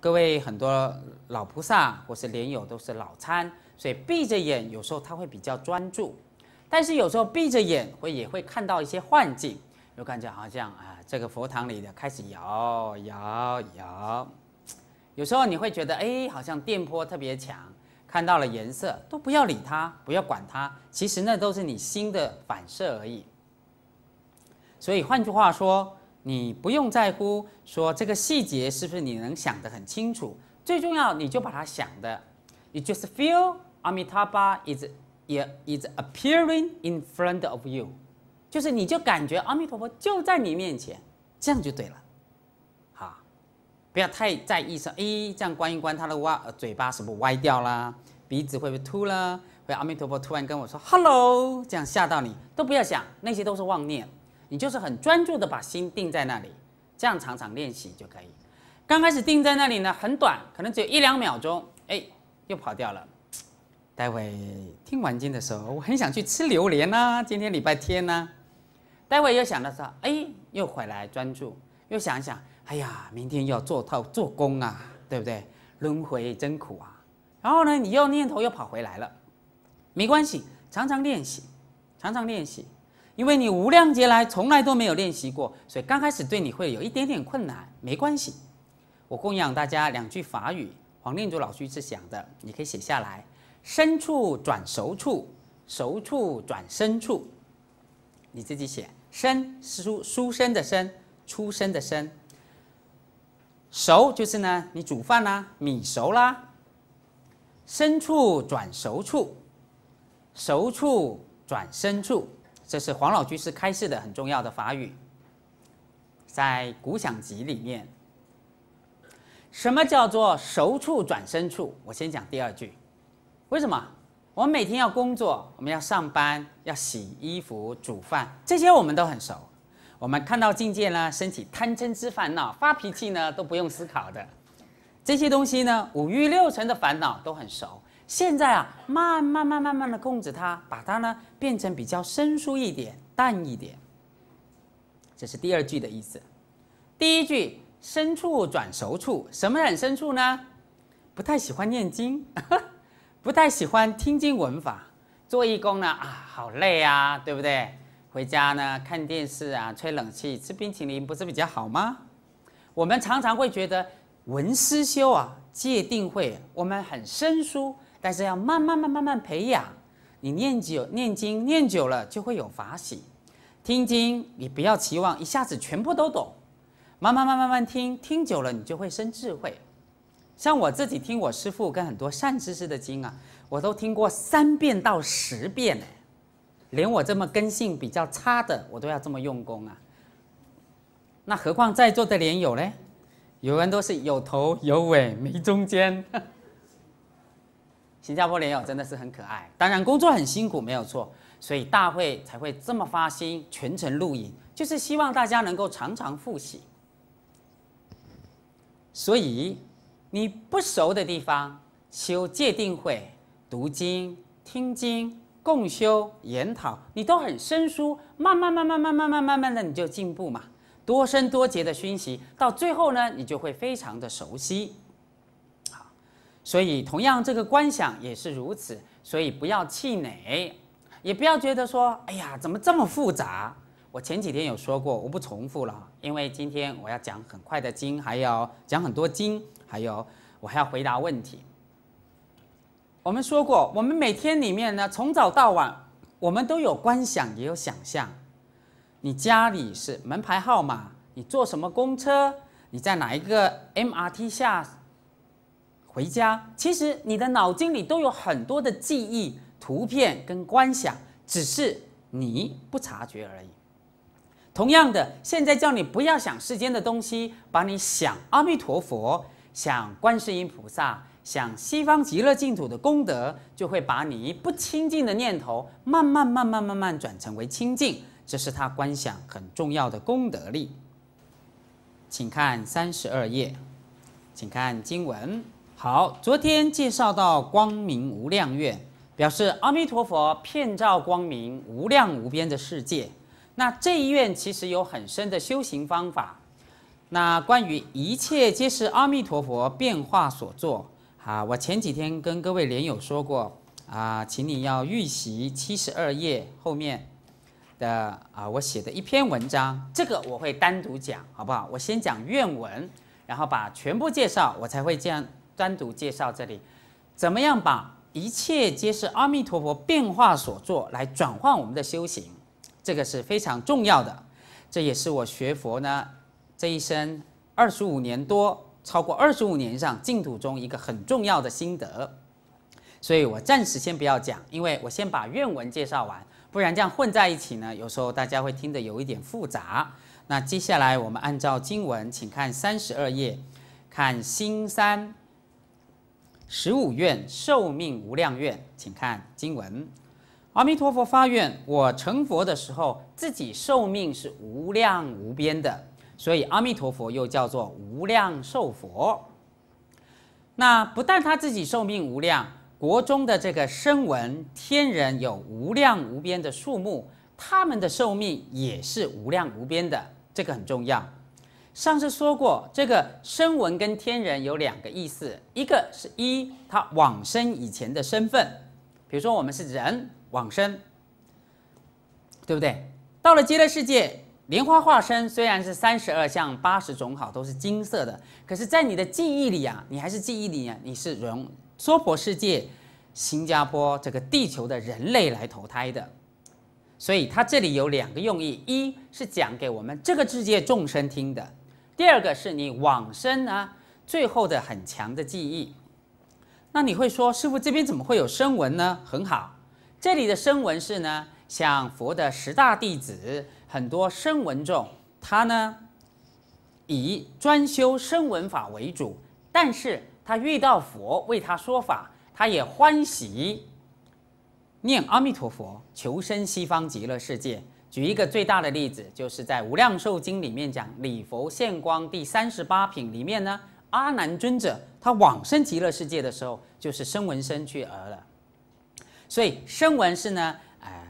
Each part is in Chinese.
各位很多老菩萨或是莲友都是老参，所以闭着眼有时候他会比较专注，但是有时候闭着眼会也会看到一些幻境，有感觉好像啊这个佛堂里的开始摇摇摇，有时候你会觉得哎好像电波特别强，看到了颜色都不要理它，不要管它，其实那都是你心的反射而已。所以换句话说。你不用在乎说这个细节是不是你能想得很清楚，最重要你就把它想的，you just feel Amitabha is, is, is appearing in front of you，就是你就感觉阿弥陀佛就在你面前，这样就对了。好，不要太在意说，哎，这样关一关他的哇嘴巴是不是歪掉啦，鼻子会不会突了？会阿弥陀佛突然跟我说 hello，这样吓到你，都不要想，那些都是妄念。你就是很专注的把心定在那里，这样常常练习就可以。刚开始定在那里呢，很短，可能只有一两秒钟，哎，又跑掉了。待会听完经的时候，我很想去吃榴莲呐，今天礼拜天呐。待会又想到说，哎，又回来专注，又想想，哎呀，明天要做套做工啊，对不对？轮回真苦啊。然后呢，你又念头又跑回来了，没关系，常常练习，常常练习。因为你无量劫来从来都没有练习过，所以刚开始对你会有一点点困难，没关系。我供养大家两句法语，黄念祖老师一直讲的，你可以写下来：生处转熟处，熟处转生处。你自己写，生是书生的生，出生的生。熟就是呢，你煮饭啦，米熟啦。生处转熟处，熟处转生处。这是黄老居士开示的很重要的法语，在《古想集》里面。什么叫做熟处转生处？我先讲第二句，为什么？我们每天要工作，我们要上班，要洗衣服、煮饭，这些我们都很熟。我们看到境界呢，升起贪嗔痴烦恼、发脾气呢，都不用思考的。这些东西呢，五欲六尘的烦恼都很熟。现在啊，慢慢、慢、慢慢的控制它，把它呢变成比较生疏一点、淡一点。这是第二句的意思。第一句，生处转熟处，什么很生处呢？不太喜欢念经，不太喜欢听经闻法，做义工呢啊，好累啊，对不对？回家呢看电视啊，吹冷气，吃冰淇淋不是比较好吗？我们常常会觉得文思修啊、戒定慧，我们很生疏。但是要慢慢、慢、慢慢培养。你念久、念经、念久了就会有法喜。听经，你不要期望一下子全部都懂，慢慢、慢慢、慢慢听听久了，你就会生智慧。像我自己听我师父跟很多善知识的经啊，我都听过三遍到十遍呢，连我这么根性比较差的，我都要这么用功啊。那何况在座的莲友呢？有人都是有头有尾没中间。新加坡莲友真的是很可爱，当然工作很辛苦没有错，所以大会才会这么发心，全程录影，就是希望大家能够常常复习。所以你不熟的地方，修戒定会、读经、听经、共修、研讨，你都很生疏，慢慢慢慢慢慢慢慢慢的你就进步嘛，多生多节的熏习，到最后呢，你就会非常的熟悉。所以，同样这个观想也是如此。所以不要气馁，也不要觉得说，哎呀，怎么这么复杂？我前几天有说过，我不重复了，因为今天我要讲很快的经，还要讲很多经，还有我还要回答问题。我们说过，我们每天里面呢，从早到晚，我们都有观想，也有想象。你家里是门牌号码，你坐什么公车，你在哪一个 MRT 下？回家，其实你的脑筋里都有很多的记忆、图片跟观想，只是你不察觉而已。同样的，现在叫你不要想世间的东西，把你想阿弥陀佛、想观世音菩萨、想西方极乐净土的功德，就会把你不清净的念头慢慢、慢慢、慢慢转成为清净。这是他观想很重要的功德力。请看三十二页，请看经文。好，昨天介绍到光明无量愿，表示阿弥陀佛遍照光明无量无边的世界。那这一愿其实有很深的修行方法。那关于一切皆是阿弥陀佛变化所作，啊，我前几天跟各位莲友说过啊，请你要预习七十二页后面的啊，我写的一篇文章，这个我会单独讲，好不好？我先讲愿文，然后把全部介绍，我才会这样。单独介绍这里，怎么样把一切皆是阿弥陀佛变化所做来转换我们的修行，这个是非常重要的，这也是我学佛呢这一生二十五年多，超过二十五年上净土中一个很重要的心得，所以我暂时先不要讲，因为我先把愿文介绍完，不然这样混在一起呢，有时候大家会听得有一点复杂。那接下来我们按照经文，请看三十二页，看心三。十五愿寿命无量愿，请看经文。阿弥陀佛发愿，我成佛的时候，自己寿命是无量无边的，所以阿弥陀佛又叫做无量寿佛。那不但他自己寿命无量，国中的这个声闻天人有无量无边的数目，他们的寿命也是无量无边的，这个很重要。上次说过，这个声闻跟天人有两个意思，一个是一他往生以前的身份，比如说我们是人往生，对不对？到了极乐世界，莲花化身虽然是三十二相八十种好都是金色的，可是，在你的记忆里啊，你还是记忆里啊，你是融娑婆世界、新加坡这个地球的人类来投胎的，所以他这里有两个用意，一是讲给我们这个世界众生听的。第二个是你往生呢最后的很强的记忆，那你会说，师傅这边怎么会有声闻呢？很好，这里的声闻是呢，像佛的十大弟子很多声闻众，他呢以专修声闻法为主，但是他遇到佛为他说法，他也欢喜念阿弥陀佛，求生西方极乐世界。举一个最大的例子，就是在《无量寿经》里面讲礼佛现光第三十八品里面呢，阿难尊者他往生极乐世界的时候，就是声闻身去而了。所以声闻是呢，哎，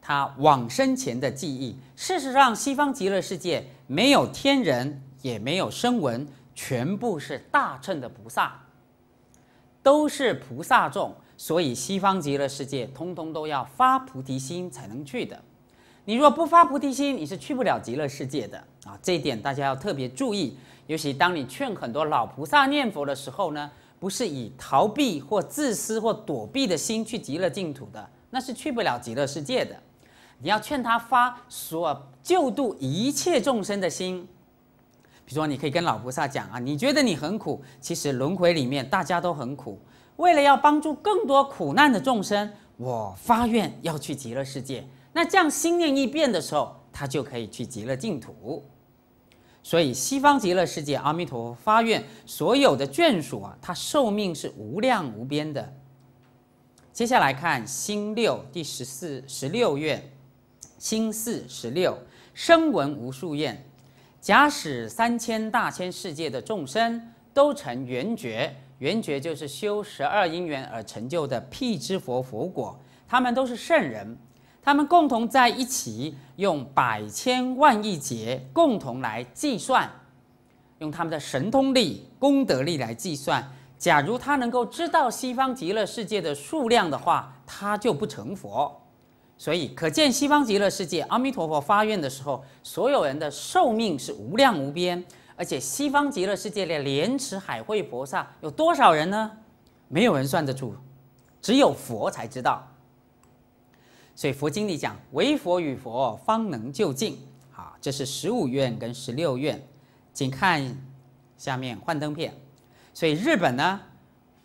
他往生前的记忆。事实上，西方极乐世界没有天人，也没有声闻，全部是大乘的菩萨，都是菩萨众。所以西方极乐世界通通都要发菩提心才能去的。你若不发菩提心，你是去不了极乐世界的啊！这一点大家要特别注意。尤其当你劝很多老菩萨念佛的时候呢，不是以逃避或自私或躲避的心去极乐净土的，那是去不了极乐世界的。你要劝他发所救度一切众生的心。比如说，你可以跟老菩萨讲啊，你觉得你很苦，其实轮回里面大家都很苦。为了要帮助更多苦难的众生，我发愿要去极乐世界。那这样心念一变的时候，他就可以去极乐净土。所以西方极乐世界阿弥陀佛发愿，所有的眷属啊，他寿命是无量无边的。接下来看星六第十四十六愿，星四十六声闻无数愿，假使三千大千世界的众生都成圆觉，圆觉就是修十二因缘而成就的辟支佛佛果，他们都是圣人。他们共同在一起，用百千万亿劫共同来计算，用他们的神通力、功德力来计算。假如他能够知道西方极乐世界的数量的话，他就不成佛。所以可见西方极乐世界，阿弥陀佛发愿的时候，所有人的寿命是无量无边。而且西方极乐世界的莲池海会菩萨有多少人呢？没有人算得住，只有佛才知道。所以佛经里讲，唯佛与佛方能就近。好，这是十五院跟十六院，请看下面幻灯片。所以日本呢，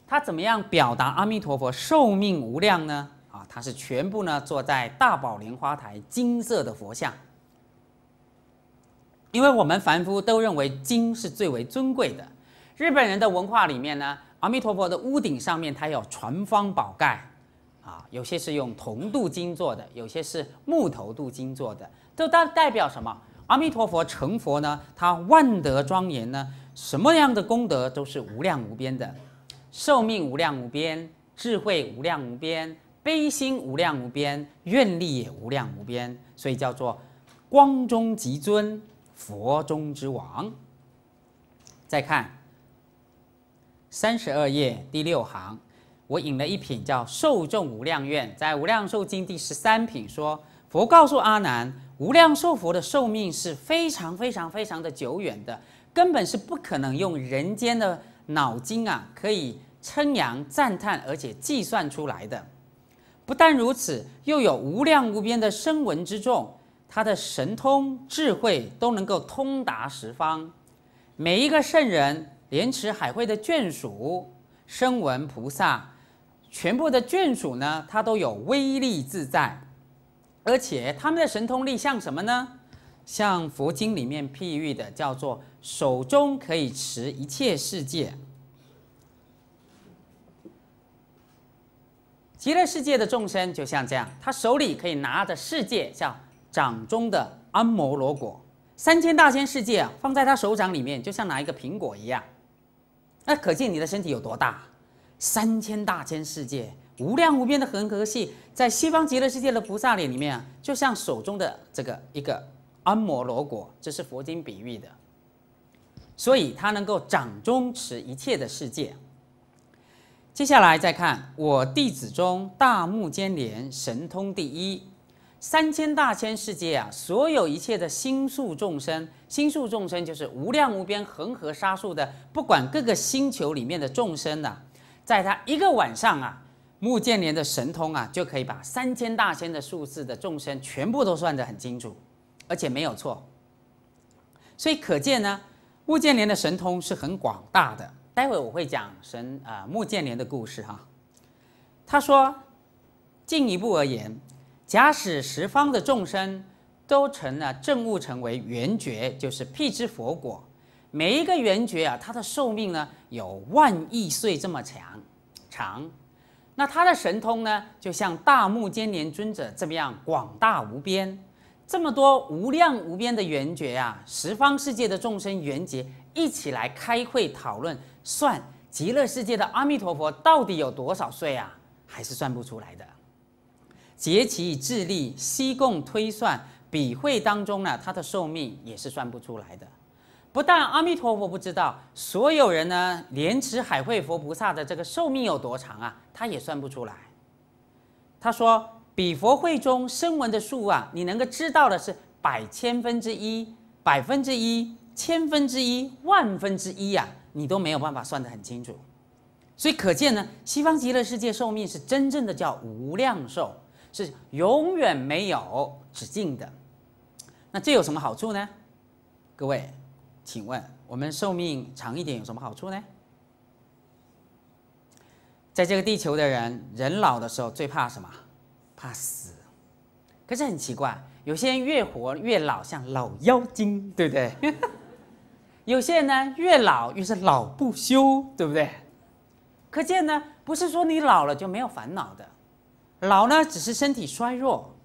他怎么样表达阿弥陀佛寿命无量呢？啊，他是全部呢坐在大宝莲花台金色的佛像。因为我们凡夫都认为金是最为尊贵的。日本人的文化里面呢，阿弥陀佛的屋顶上面它有传方宝盖。啊，有些是用铜镀金做的，有些是木头镀金做的，都代代表什么？阿弥陀佛成佛呢，他万德庄严呢，什么样的功德都是无量无边的，寿命无量无边，智慧无量无边，悲心无量无边，愿力也无量无边，所以叫做光中极尊，佛中之王。再看三十二页第六行。我引了一品叫“寿众无量愿”，在《无量寿经》第十三品说，佛告诉阿难，无量寿佛的寿命是非常非常非常的久远的，根本是不可能用人间的脑筋啊可以称扬赞叹，而且计算出来的。不但如此，又有无量无边的声闻之众，他的神通智慧都能够通达十方，每一个圣人莲池海会的眷属声闻菩萨。全部的眷属呢，他都有威力自在，而且他们的神通力像什么呢？像佛经里面譬喻的，叫做手中可以持一切世界。极乐世界的众生就像这样，他手里可以拿着世界，像掌中的安摩罗果，三千大千世界啊，放在他手掌里面，就像拿一个苹果一样。那可见你的身体有多大？三千大千世界无量无边的恒河系，在西方极乐世界的菩萨里里面啊，就像手中的这个一个安摩罗果，这是佛经比喻的，所以他能够掌中持一切的世界。接下来再看我弟子中大目犍连神通第一，三千大千世界啊，所有一切的心数众生，心数众生就是无量无边恒河沙数的，不管各个星球里面的众生呐。在他一个晚上啊，穆建连的神通啊，就可以把三千大千的数字的众生全部都算得很清楚，而且没有错。所以可见呢，穆建连的神通是很广大的。待会我会讲神啊穆建连的故事哈。他说，进一步而言，假使十方的众生都成了正悟，成为圆觉，就是辟支佛果。每一个圆觉啊，它的寿命呢有万亿岁这么长，长。那它的神通呢，就像大目犍连尊者这么样广大无边。这么多无量无边的圆觉啊，十方世界的众生圆觉一起来开会讨论，算极乐世界的阿弥陀佛到底有多少岁啊？还是算不出来的。结其智力，悉共推算，比会当中呢，它的寿命也是算不出来的。不但阿弥陀佛不知道，所有人呢，莲池海会佛菩萨的这个寿命有多长啊，他也算不出来。他说，比佛会中声闻的数啊，你能够知道的是百千分之一、百分之一、千分之一、万分之一呀，你都没有办法算得很清楚。所以可见呢，西方极乐世界寿命是真正的叫无量寿，是永远没有止境的。那这有什么好处呢？各位。请问我们寿命长一点有什么好处呢？在这个地球的人，人老的时候最怕什么？怕死。可是很奇怪，有些人越活越老，像老妖精，对不对？有些人呢，越老越是老不休，对不对？可见呢，不是说你老了就没有烦恼的，老呢只是身体衰弱，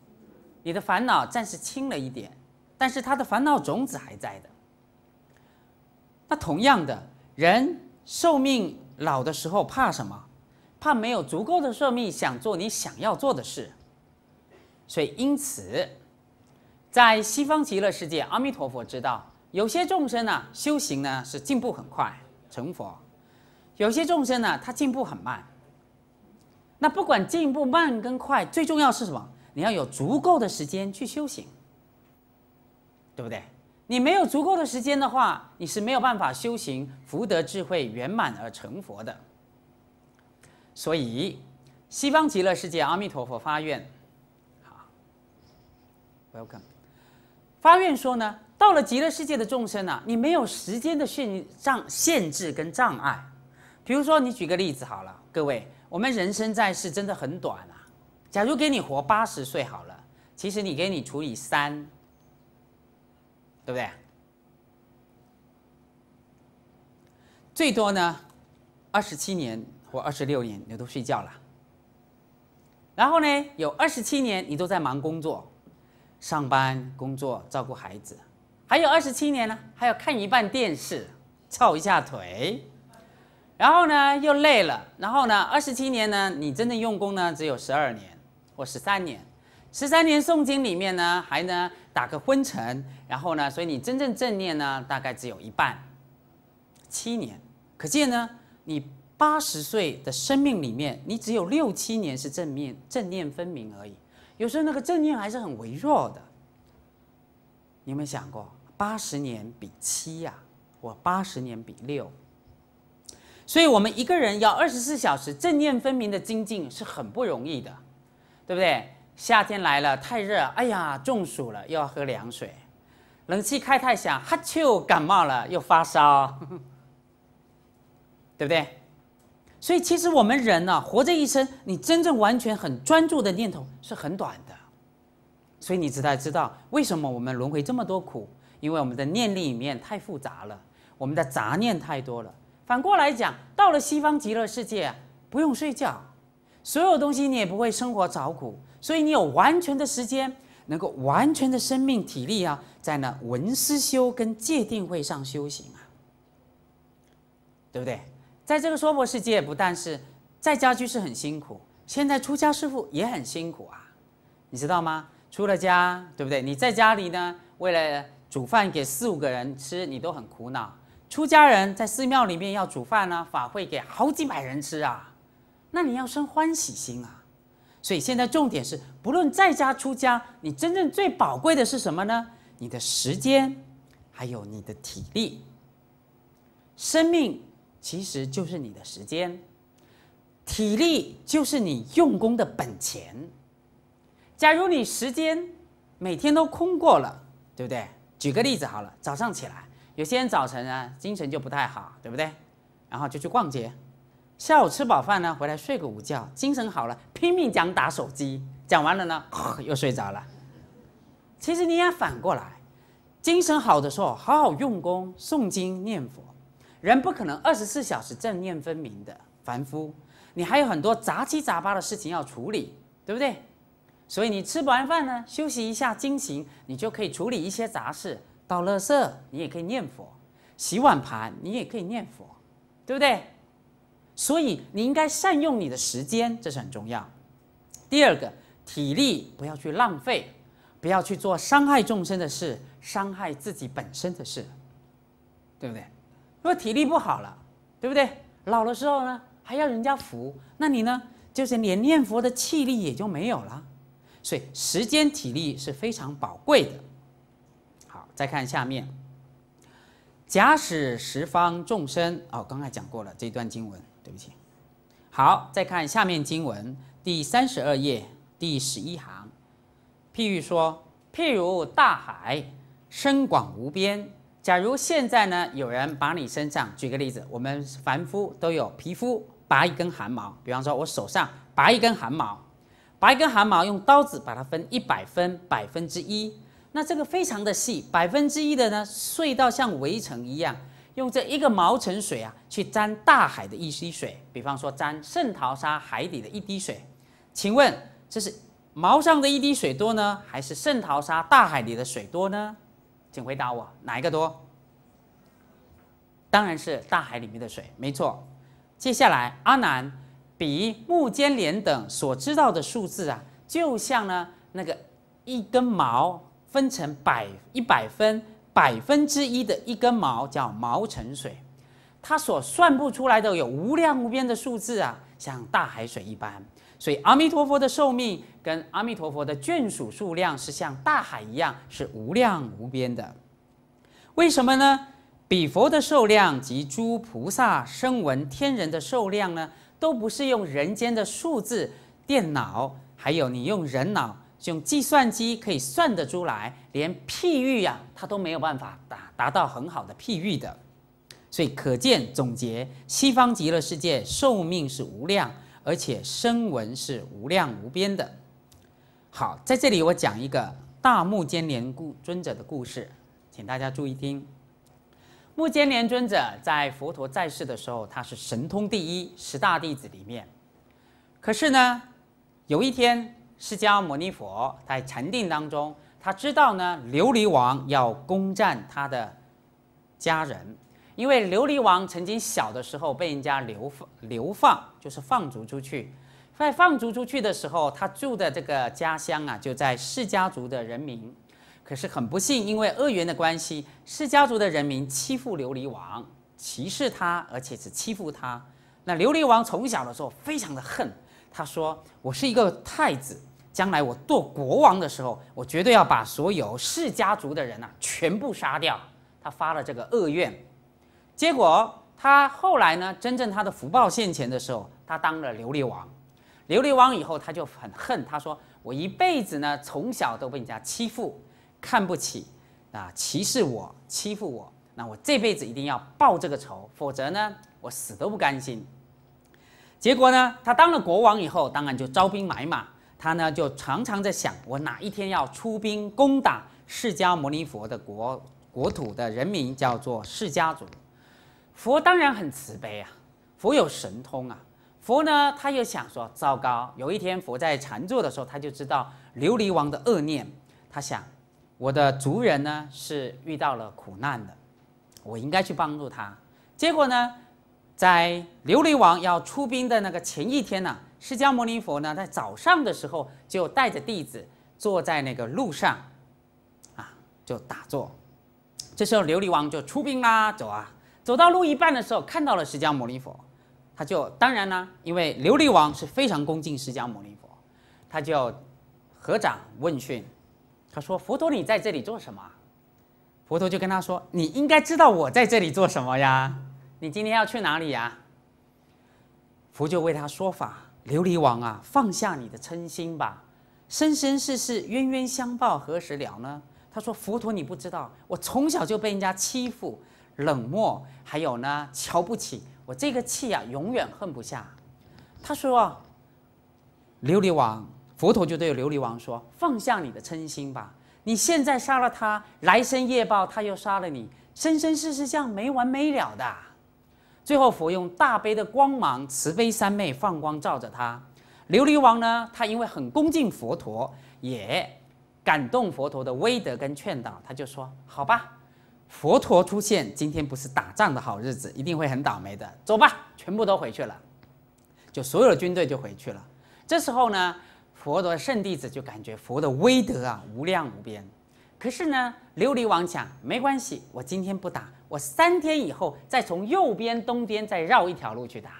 你的烦恼暂时轻了一点，但是他的烦恼种子还在的。那同样的，人寿命老的时候怕什么？怕没有足够的寿命想做你想要做的事。所以因此，在西方极乐世界，阿弥陀佛知道，有些众生呢修行呢是进步很快成佛，有些众生呢他进步很慢。那不管进步慢跟快，最重要是什么？你要有足够的时间去修行，对不对？你没有足够的时间的话，你是没有办法修行福德智慧圆满而成佛的。所以，西方极乐世界阿弥陀佛发愿，好，welcome。发愿说呢，到了极乐世界的众生呢，你没有时间的限障限制跟障碍。比如说，你举个例子好了，各位，我们人生在世真的很短啊。假如给你活八十岁好了，其实你给你除以三。对不对？最多呢，二十七年或二十六年，你都睡觉了。然后呢，有二十七年你都在忙工作、上班、工作、照顾孩子。还有二十七年呢，还要看一半电视，翘一下腿。然后呢，又累了。然后呢，二十七年呢，你真正用功呢，只有十二年或十三年。十三年诵经里面呢，还呢打个昏沉，然后呢，所以你真正正念呢，大概只有一半，七年。可见呢，你八十岁的生命里面，你只有六七年是正念正念分明而已。有时候那个正念还是很微弱的。你有没有想过，八十年比七呀？我八十年比六。所以我们一个人要二十四小时正念分明的精进是很不容易的，对不对？夏天来了，太热，哎呀，中暑了，又要喝凉水；冷气开太响，哈啾，感冒了，又发烧，对不对？所以，其实我们人呢，活这一生，你真正完全很专注的念头是很短的。所以，你只要知道，为什么我们轮回这么多苦？因为我们的念力里面太复杂了，我们的杂念太多了。反过来讲，到了西方极乐世界，不用睡觉，所有东西你也不会生活着苦。所以你有完全的时间，能够完全的生命体力啊，在那文思修跟界定会上修行啊，对不对？在这个娑婆世界，不但是在家居士很辛苦，现在出家师傅也很辛苦啊，你知道吗？出了家，对不对？你在家里呢，为了煮饭给四五个人吃，你都很苦恼；出家人在寺庙里面要煮饭呢，法会给好几百人吃啊，那你要生欢喜心啊。所以现在重点是，不论在家出家，你真正最宝贵的是什么呢？你的时间，还有你的体力。生命其实就是你的时间，体力就是你用功的本钱。假如你时间每天都空过了，对不对？举个例子好了，早上起来，有些人早晨啊精神就不太好，对不对？然后就去逛街。下午吃饱饭呢，回来睡个午觉，精神好了，拼命讲打手机，讲完了呢，又睡着了。其实你也反过来，精神好的时候，好好用功诵经念佛。人不可能二十四小时正念分明的，凡夫，你还有很多杂七杂八的事情要处理，对不对？所以你吃不完饭呢，休息一下精神，你就可以处理一些杂事。倒垃圾你也可以念佛，洗碗盘你也可以念佛，对不对？所以你应该善用你的时间，这是很重要。第二个，体力不要去浪费，不要去做伤害众生的事，伤害自己本身的事，对不对？如果体力不好了，对不对？老的时候呢，还要人家扶，那你呢，就是连念佛的气力也就没有了。所以时间、体力是非常宝贵的。好，再看下面，假使十方众生，哦，刚才讲过了这段经文。对不起，好，再看下面经文第三十二页第十一行，譬喻说，譬如大海深广无边。假如现在呢，有人把你身上，举个例子，我们凡夫都有皮肤，拔一根汗毛，比方说我手上拔一根汗毛，拔一根汗毛，用刀子把它分一百分百分之一，那这个非常的细，百分之一的呢，碎到像围城一样。用这一个毛尘水啊，去沾大海的一滴水，比方说沾圣淘沙海底的一滴水，请问这是毛上的一滴水多呢，还是圣淘沙大海里的水多呢？请回答我，哪一个多？当然是大海里面的水，没错。接下来，阿南比目、坚莲等所知道的数字啊，就像呢那个一根毛分成百一百分。百分之一的一根毛叫毛尘水，它所算不出来的有无量无边的数字啊，像大海水一般。所以阿弥陀佛的寿命跟阿弥陀佛的眷属数量是像大海一样，是无量无边的。为什么呢？比佛的寿量及诸菩萨、声闻、天人的寿量呢，都不是用人间的数字、电脑，还有你用人脑。用计算机可以算得出来，连譬喻呀，他都没有办法达达到很好的譬喻的，所以可见总结，西方极乐世界寿命是无量，而且声闻是无量无边的。好，在这里我讲一个大目犍连故尊者的故事，请大家注意听。目犍连尊者在佛陀在世的时候，他是神通第一十大弟子里面，可是呢，有一天。释迦牟尼佛在禅定当中，他知道呢，琉璃王要攻占他的家人，因为琉璃王曾经小的时候被人家流放，流放就是放逐出去。在放逐出去的时候，他住的这个家乡啊，就在释迦族的人民。可是很不幸，因为恶缘的关系，释迦族的人民欺负琉璃王，歧视他，而且只欺负他。那琉璃王从小的时候非常的恨，他说：“我是一个太子。”将来我做国王的时候，我绝对要把所有氏家族的人呐全部杀掉。他发了这个恶愿，结果他后来呢，真正他的福报现前的时候，他当了琉璃王。琉璃王以后他就很恨，他说我一辈子呢从小都被人家欺负、看不起啊、歧视我、欺负我，那我这辈子一定要报这个仇，否则呢我死都不甘心。结果呢，他当了国王以后，当然就招兵买马。他呢就常常在想，我哪一天要出兵攻打释迦牟尼佛的国国土的人民，叫做释迦族。佛当然很慈悲啊，佛有神通啊。佛呢他又想说，糟糕！有一天佛在禅坐的时候，他就知道琉璃王的恶念。他想，我的族人呢是遇到了苦难的，我应该去帮助他。结果呢，在琉璃王要出兵的那个前一天呢。释迦牟尼佛呢，在早上的时候就带着弟子坐在那个路上，啊，就打坐。这时候琉璃王就出兵啦，走啊，走到路一半的时候，看到了释迦牟尼佛，他就当然呢，因为琉璃王是非常恭敬释迦牟尼佛，他就合掌问讯，他说：“佛陀，你在这里做什么？”佛陀就跟他说：“你应该知道我在这里做什么呀？你今天要去哪里呀？”佛就为他说法。琉璃王啊，放下你的嗔心吧，生生世世冤冤相报何时了呢？他说：“佛陀，你不知道，我从小就被人家欺负、冷漠，还有呢，瞧不起我。这个气啊，永远恨不下。”他说：“琉璃王，佛陀就对琉璃王说，放下你的嗔心吧。你现在杀了他，来生业报他又杀了你，生生世世这样没完没了的。”最后，佛用大悲的光芒，慈悲三昧放光照着他。琉璃王呢，他因为很恭敬佛陀，也感动佛陀的威德跟劝导，他就说：“好吧，佛陀出现，今天不是打仗的好日子，一定会很倒霉的。走吧，全部都回去了。”就所有的军队就回去了。这时候呢，佛陀圣弟子就感觉佛的威德啊，无量无边。可是呢。琉璃王讲没关系，我今天不打，我三天以后再从右边东边再绕一条路去打。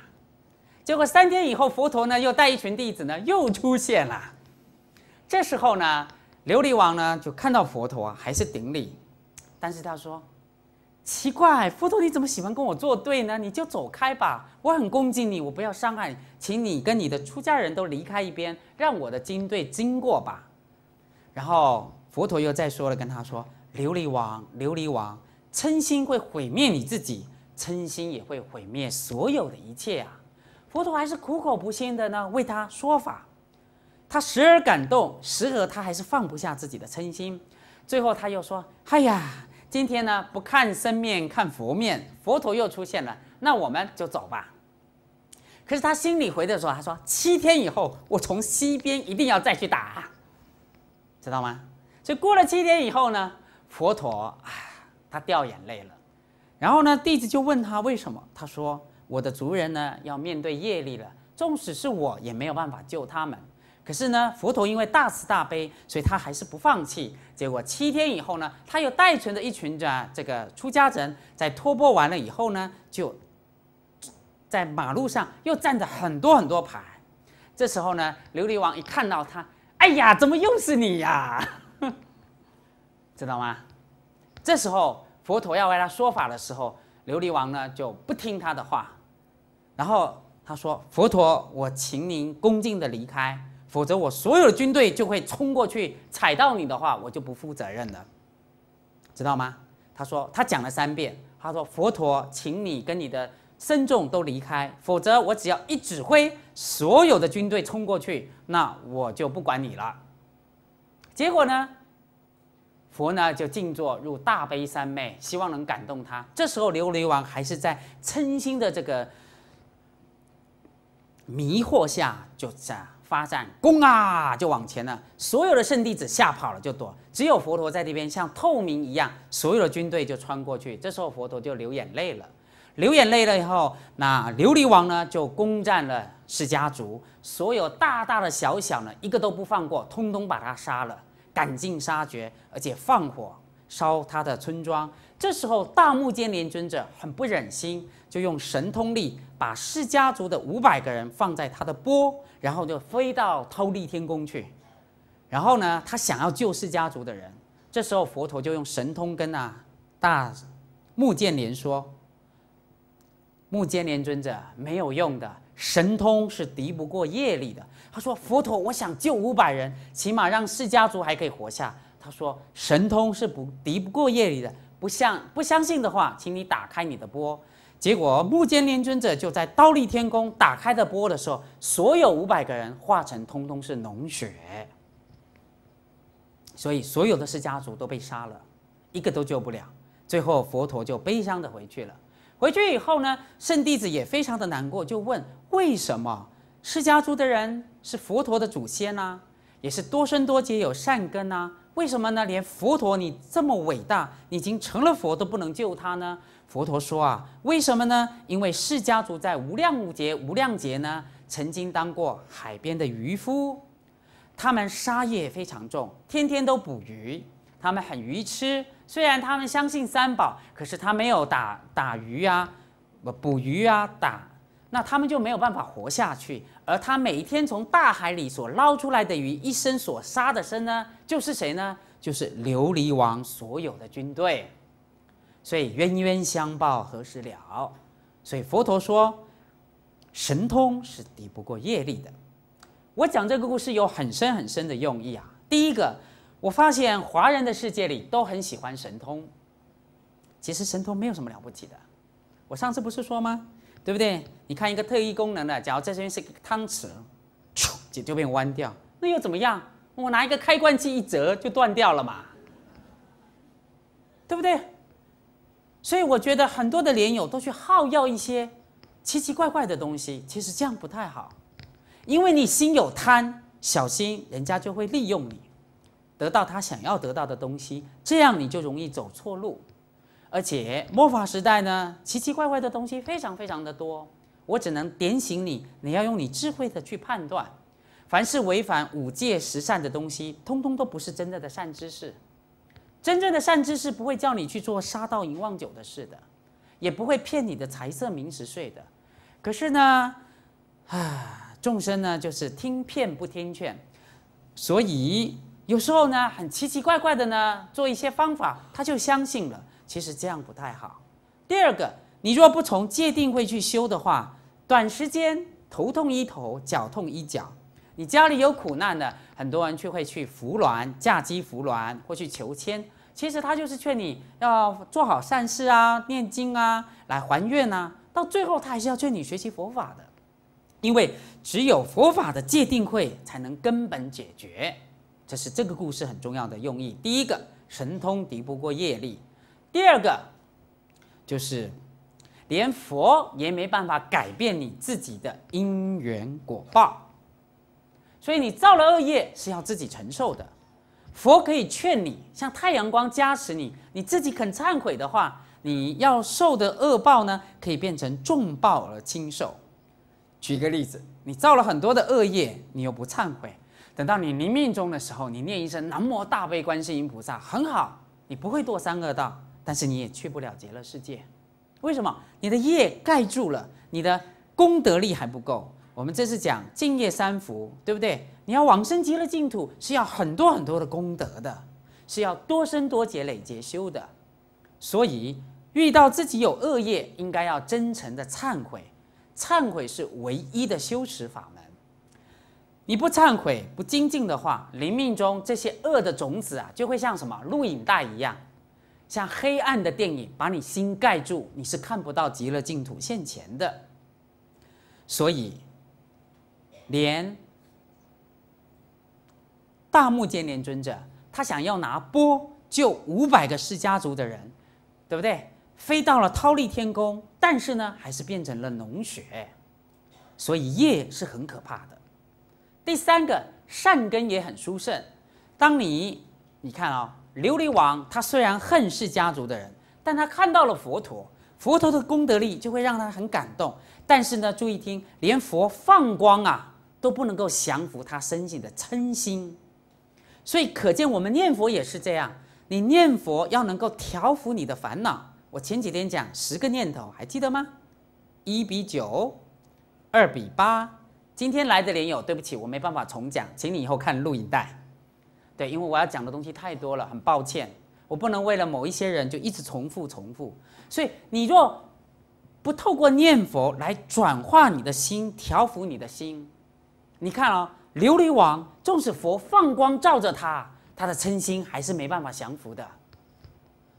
结果三天以后，佛陀呢又带一群弟子呢又出现了。这时候呢，琉璃王呢就看到佛陀啊还是顶礼，但是他说：“奇怪，佛陀你怎么喜欢跟我作对呢？你就走开吧，我很恭敬你，我不要伤害，请你跟你的出家人都离开一边，让我的经队经过吧。”然后佛陀又再说了，跟他说。琉璃王，琉璃王，嗔心会毁灭你自己，嗔心也会毁灭所有的一切啊！佛陀还是苦口婆心的呢，为他说法。他时而感动，时而他还是放不下自己的嗔心。最后他又说：“哎呀，今天呢，不看僧面看佛面，佛陀又出现了，那我们就走吧。”可是他心里回的时候，他说：“七天以后，我从西边一定要再去打，知道吗？”所以过了七天以后呢？佛陀啊，他掉眼泪了，然后呢，弟子就问他为什么？他说：“我的族人呢，要面对业力了，纵使是我也没有办法救他们。可是呢，佛陀因为大慈大悲，所以他还是不放弃。结果七天以后呢，他又带存着一群的这个出家人，在托钵完了以后呢，就在马路上又站着很多很多排。这时候呢，琉璃王一看到他，哎呀，怎么又是你呀？”知道吗？这时候佛陀要为他说法的时候，琉璃王呢就不听他的话，然后他说：“佛陀，我请您恭敬的离开，否则我所有的军队就会冲过去踩到你的话，我就不负责任了，知道吗？”他说，他讲了三遍，他说：“佛陀，请你跟你的僧众都离开，否则我只要一指挥所有的军队冲过去，那我就不管你了。”结果呢？佛呢就静坐入大悲三昧，希望能感动他。这时候琉璃王还是在嗔心的这个迷惑下，就在发展攻啊，就往前了。所有的圣弟子吓跑了就躲，只有佛陀在这边像透明一样，所有的军队就穿过去。这时候佛陀就流眼泪了，流眼泪了以后，那琉璃王呢就攻占了释迦族，所有大大的、小小的，一个都不放过，通通把他杀了。赶尽杀绝，而且放火烧他的村庄。这时候，大目犍连尊者很不忍心，就用神通力把释家族的五百个人放在他的钵，然后就飞到偷历天宫去。然后呢，他想要救释家族的人。这时候，佛陀就用神通跟啊大目犍连说：“目犍连尊者，没有用的，神通是敌不过业力的。”他说：“佛陀，我想救五百人，起码让释家族还可以活下。”他说：“神通是不敌不过业力的，不像不相信的话，请你打开你的波。”结果目犍连尊者就在倒立天宫打开的波的时候，所有五百个人化成通通是脓血，所以所有的释家族都被杀了，一个都救不了。最后佛陀就悲伤的回去了。回去以后呢，圣弟子也非常的难过，就问为什么。释迦族的人是佛陀的祖先呐，也是多生多劫有善根呐。为什么呢？连佛陀你这么伟大，你已经成了佛都不能救他呢？佛陀说啊，为什么呢？因为释迦族在无量无劫、无量劫呢，曾经当过海边的渔夫，他们杀业非常重，天天都捕鱼，他们很愚痴。虽然他们相信三宝，可是他没有打打鱼啊，不捕鱼啊，打。那他们就没有办法活下去，而他每天从大海里所捞出来的鱼，一生所杀的生呢，就是谁呢？就是琉璃王所有的军队。所以冤冤相报何时了？所以佛陀说，神通是抵不过业力的。我讲这个故事有很深很深的用意啊。第一个，我发现华人的世界里都很喜欢神通，其实神通没有什么了不起的。我上次不是说吗？对不对？你看一个特异功能的，假如这边是一个汤匙，就就变弯掉，那又怎么样？我拿一个开关器一折就断掉了嘛，对不对？所以我觉得很多的莲友都去耗要一些奇奇怪怪的东西，其实这样不太好，因为你心有贪，小心人家就会利用你，得到他想要得到的东西，这样你就容易走错路。而且魔法时代呢，奇奇怪怪的东西非常非常的多，我只能点醒你，你要用你智慧的去判断，凡是违反五戒十善的东西，通通都不是真正的善知识。真正的善知识不会叫你去做杀盗淫妄酒的事的，也不会骗你的财色名食睡的。可是呢，啊，众生呢就是听骗不听劝，所以有时候呢很奇奇怪怪的呢，做一些方法，他就相信了。其实这样不太好。第二个，你若不从界定会去修的话，短时间头痛一头，脚痛一脚。你家里有苦难的，很多人却会去服鸾、嫁鸡服鸾，或去求签。其实他就是劝你要做好善事啊，念经啊，来还愿啊。到最后，他还是要劝你学习佛法的，因为只有佛法的界定会才能根本解决。这是这个故事很重要的用意。第一个，神通敌不过业力。第二个，就是连佛也没办法改变你自己的因缘果报，所以你造了恶业是要自己承受的。佛可以劝你，像太阳光加持你，你自己肯忏悔的话，你要受的恶报呢，可以变成重报而轻受。举个例子，你造了很多的恶业，你又不忏悔，等到你临命终的时候，你念一声南无大悲观世音菩萨，很好，你不会堕三恶道。但是你也去不了极乐世界，为什么？你的业盖住了，你的功德力还不够。我们这是讲敬业三福，对不对？你要往生极乐净土，是要很多很多的功德的，是要多生多劫累劫修的。所以遇到自己有恶业，应该要真诚的忏悔，忏悔是唯一的修持法门。你不忏悔、不精进的话，灵命中这些恶的种子啊，就会像什么录影带一样。像黑暗的电影，把你心盖住，你是看不到极乐净土现前的。所以，连大目犍连尊者，他想要拿钵救五百个释家族的人，对不对？飞到了忉利天宫，但是呢，还是变成了脓血。所以业是很可怕的。第三个善根也很殊胜，当你你看啊。琉璃王他虽然恨氏家族的人，但他看到了佛陀，佛陀的功德力就会让他很感动。但是呢，注意听，连佛放光啊都不能够降服他身心的嗔心，所以可见我们念佛也是这样。你念佛要能够调伏你的烦恼。我前几天讲十个念头，还记得吗？一比九，二比八。今天来的莲友，对不起，我没办法重讲，请你以后看录影带。对，因为我要讲的东西太多了，很抱歉，我不能为了某一些人就一直重复重复。所以，你若不透过念佛来转化你的心，调伏你的心，你看啊，琉璃王纵使佛放光照着他，他的嗔心还是没办法降服的。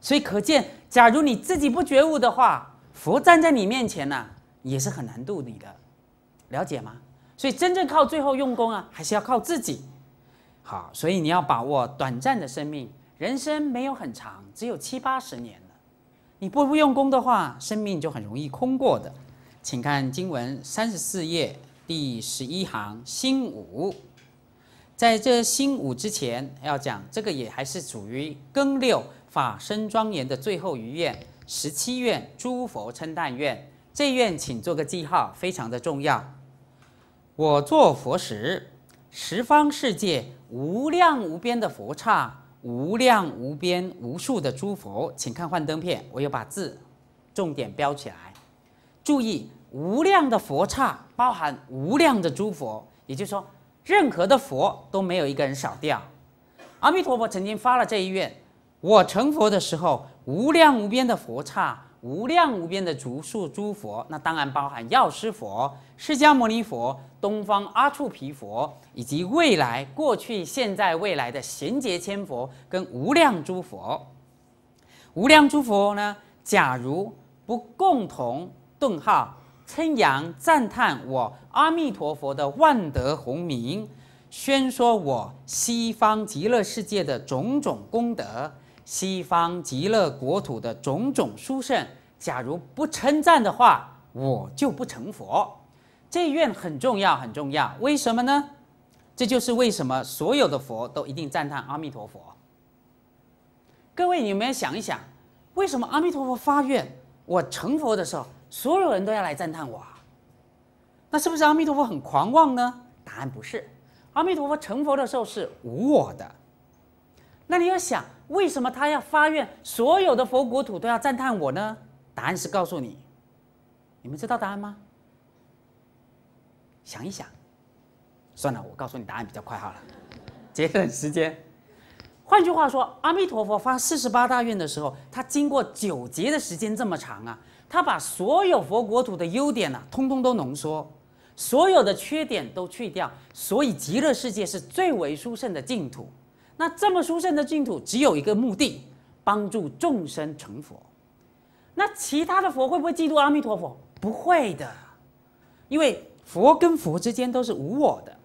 所以，可见，假如你自己不觉悟的话，佛站在你面前呢，也是很难度你的，了解吗？所以，真正靠最后用功啊，还是要靠自己。好，所以你要把握短暂的生命，人生没有很长，只有七八十年了。你不不用功的话，生命就很容易空过的。请看经文三十四页第十一行新五，在这新五之前要讲这个也还是属于庚六法身庄严的最后一愿，十七愿诸佛称赞愿，这愿请做个记号，非常的重要。我做佛时，十方世界。无量无边的佛刹，无量无边无数的诸佛，请看幻灯片，我有把字重点标起来。注意，无量的佛刹包含无量的诸佛，也就是说，任何的佛都没有一个人少掉。阿弥陀佛曾经发了这一愿：我成佛的时候，无量无边的佛刹。无量无边的足数诸佛，那当然包含药师佛、释迦牟尼佛、东方阿处毗佛，以及未来、过去、现在、未来的贤劫千佛跟无量诸佛。无量诸佛呢，假如不共同顿号称扬赞叹我阿弥陀佛的万德洪名，宣说我西方极乐世界的种种功德。西方极乐国土的种种殊胜，假如不称赞的话，我就不成佛。这愿很重要，很重要。为什么呢？这就是为什么所有的佛都一定赞叹阿弥陀佛。各位，你们想一想，为什么阿弥陀佛发愿我成佛的时候，所有人都要来赞叹我？那是不是阿弥陀佛很狂妄呢？答案不是。阿弥陀佛成佛的时候是无我的。那你要想，为什么他要发愿所有的佛国土都要赞叹我呢？答案是告诉你，你们知道答案吗？想一想，算了，我告诉你答案比较快好了，节省时间。换句话说，阿弥陀佛发四十八大愿的时候，他经过九劫的时间这么长啊，他把所有佛国土的优点呢，通通都浓缩，所有的缺点都去掉，所以极乐世界是最为殊胜的净土。那这么殊胜的净土只有一个目的，帮助众生成佛。那其他的佛会不会嫉妒阿弥陀佛？不会的，因为佛跟佛之间都是无我的，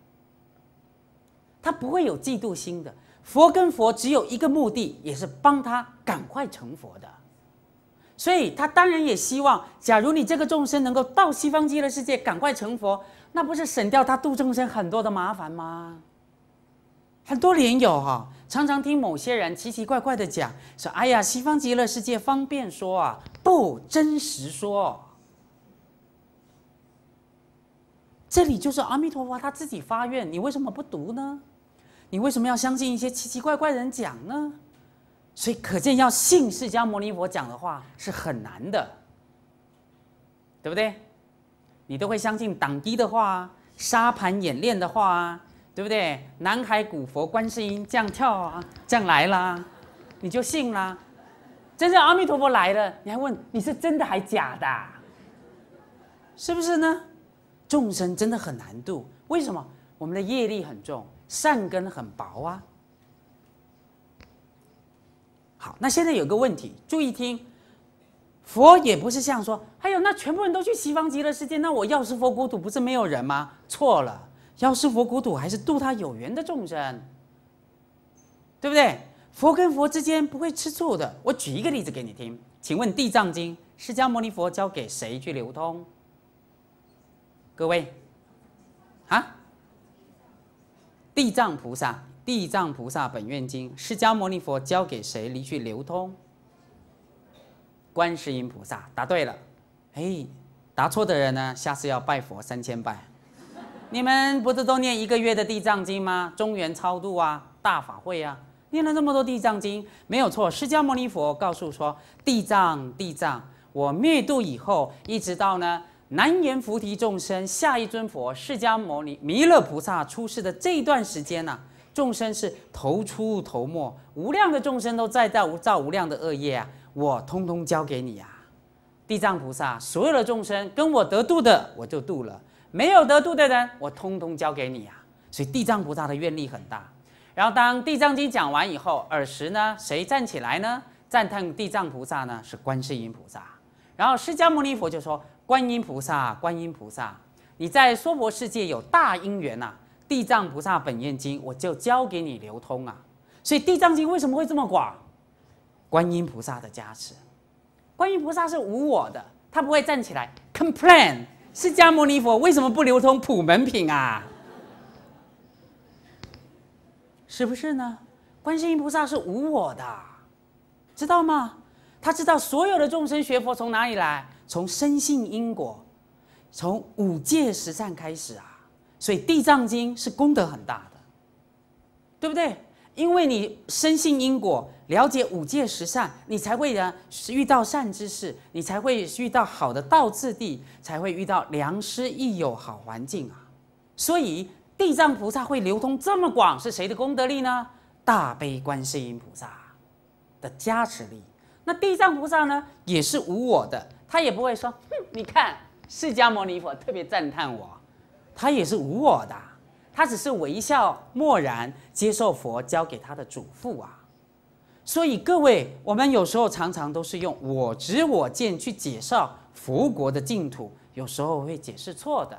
他不会有嫉妒心的。佛跟佛只有一个目的，也是帮他赶快成佛的。所以他当然也希望，假如你这个众生能够到西方极乐世界赶快成佛，那不是省掉他度众生很多的麻烦吗？很多年友哈，常常听某些人奇奇怪怪的讲，说：“哎呀，西方极乐世界方便说啊，不真实说。”这里就是阿弥陀佛他自己发愿，你为什么不读呢？你为什么要相信一些奇奇怪怪的人讲呢？所以可见要信释迦牟尼佛讲的话是很难的，对不对？你都会相信挡机的话，沙盘演练的话啊。对不对？南海古佛观世音这样跳啊，这样来啦，你就信啦。真正阿弥陀佛来了，你还问你是真的还假的？是不是呢？众生真的很难度，为什么？我们的业力很重，善根很薄啊。好，那现在有个问题，注意听。佛也不是像说，哎呦，那全部人都去西方极乐世界，那我药师佛国土不是没有人吗？错了。要是佛国土还是度他有缘的众生，对不对？佛跟佛之间不会吃醋的。我举一个例子给你听，请问《地藏经》，释迦牟尼佛交给谁去流通？各位，啊？地藏菩萨，《地藏菩萨本愿经》，释迦牟尼佛交给谁离去流通？观世音菩萨，答对了。哎，答错的人呢，下次要拜佛三千拜。你们不是都念一个月的地藏经吗？中原超度啊，大法会啊，念了那么多地藏经没有错。释迦牟尼佛告诉说，地藏地藏，我灭度以后，一直到呢南阎浮提众生下一尊佛释迦牟尼弥勒菩萨出世的这段时间呢，众生是头出头没，无量的众生都在造无造无量的恶业啊，我通通交给你呀，地藏菩萨，所有的众生跟我得度的，我就度了。没有得度的人，我通通交给你啊！所以地藏菩萨的愿力很大。然后《当地藏经》讲完以后，尔时呢，谁站起来呢？赞叹地藏菩萨呢？是观世音菩萨。然后释迦牟尼佛就说：“观音菩萨，观音菩萨，你在娑婆世界有大因缘呐！《地藏菩萨本愿经》，我就交给你流通啊！”所以《地藏经》为什么会这么广？观音菩萨的加持。观音菩萨是无我的，他不会站起来 complain。释迦牟尼佛为什么不流通普门品啊？是不是呢？观世音菩萨是无我的，知道吗？他知道所有的众生学佛从哪里来？从生信因果，从五戒十善开始啊。所以《地藏经》是功德很大的，对不对？因为你生信因果。了解五戒十善，你才会呢遇到善之事，你才会遇到好的道次第，才会遇到良师益友、好环境啊。所以地藏菩萨会流通这么广，是谁的功德力呢？大悲观世音菩萨的加持力。那地藏菩萨呢，也是无我的，他也不会说：“哼，你看释迦牟尼佛特别赞叹我。”他也是无我的，他只是微笑默然接受佛交给他的嘱咐啊。所以各位，我们有时候常常都是用“我执我见”去介绍佛国的净土，有时候会解释错的。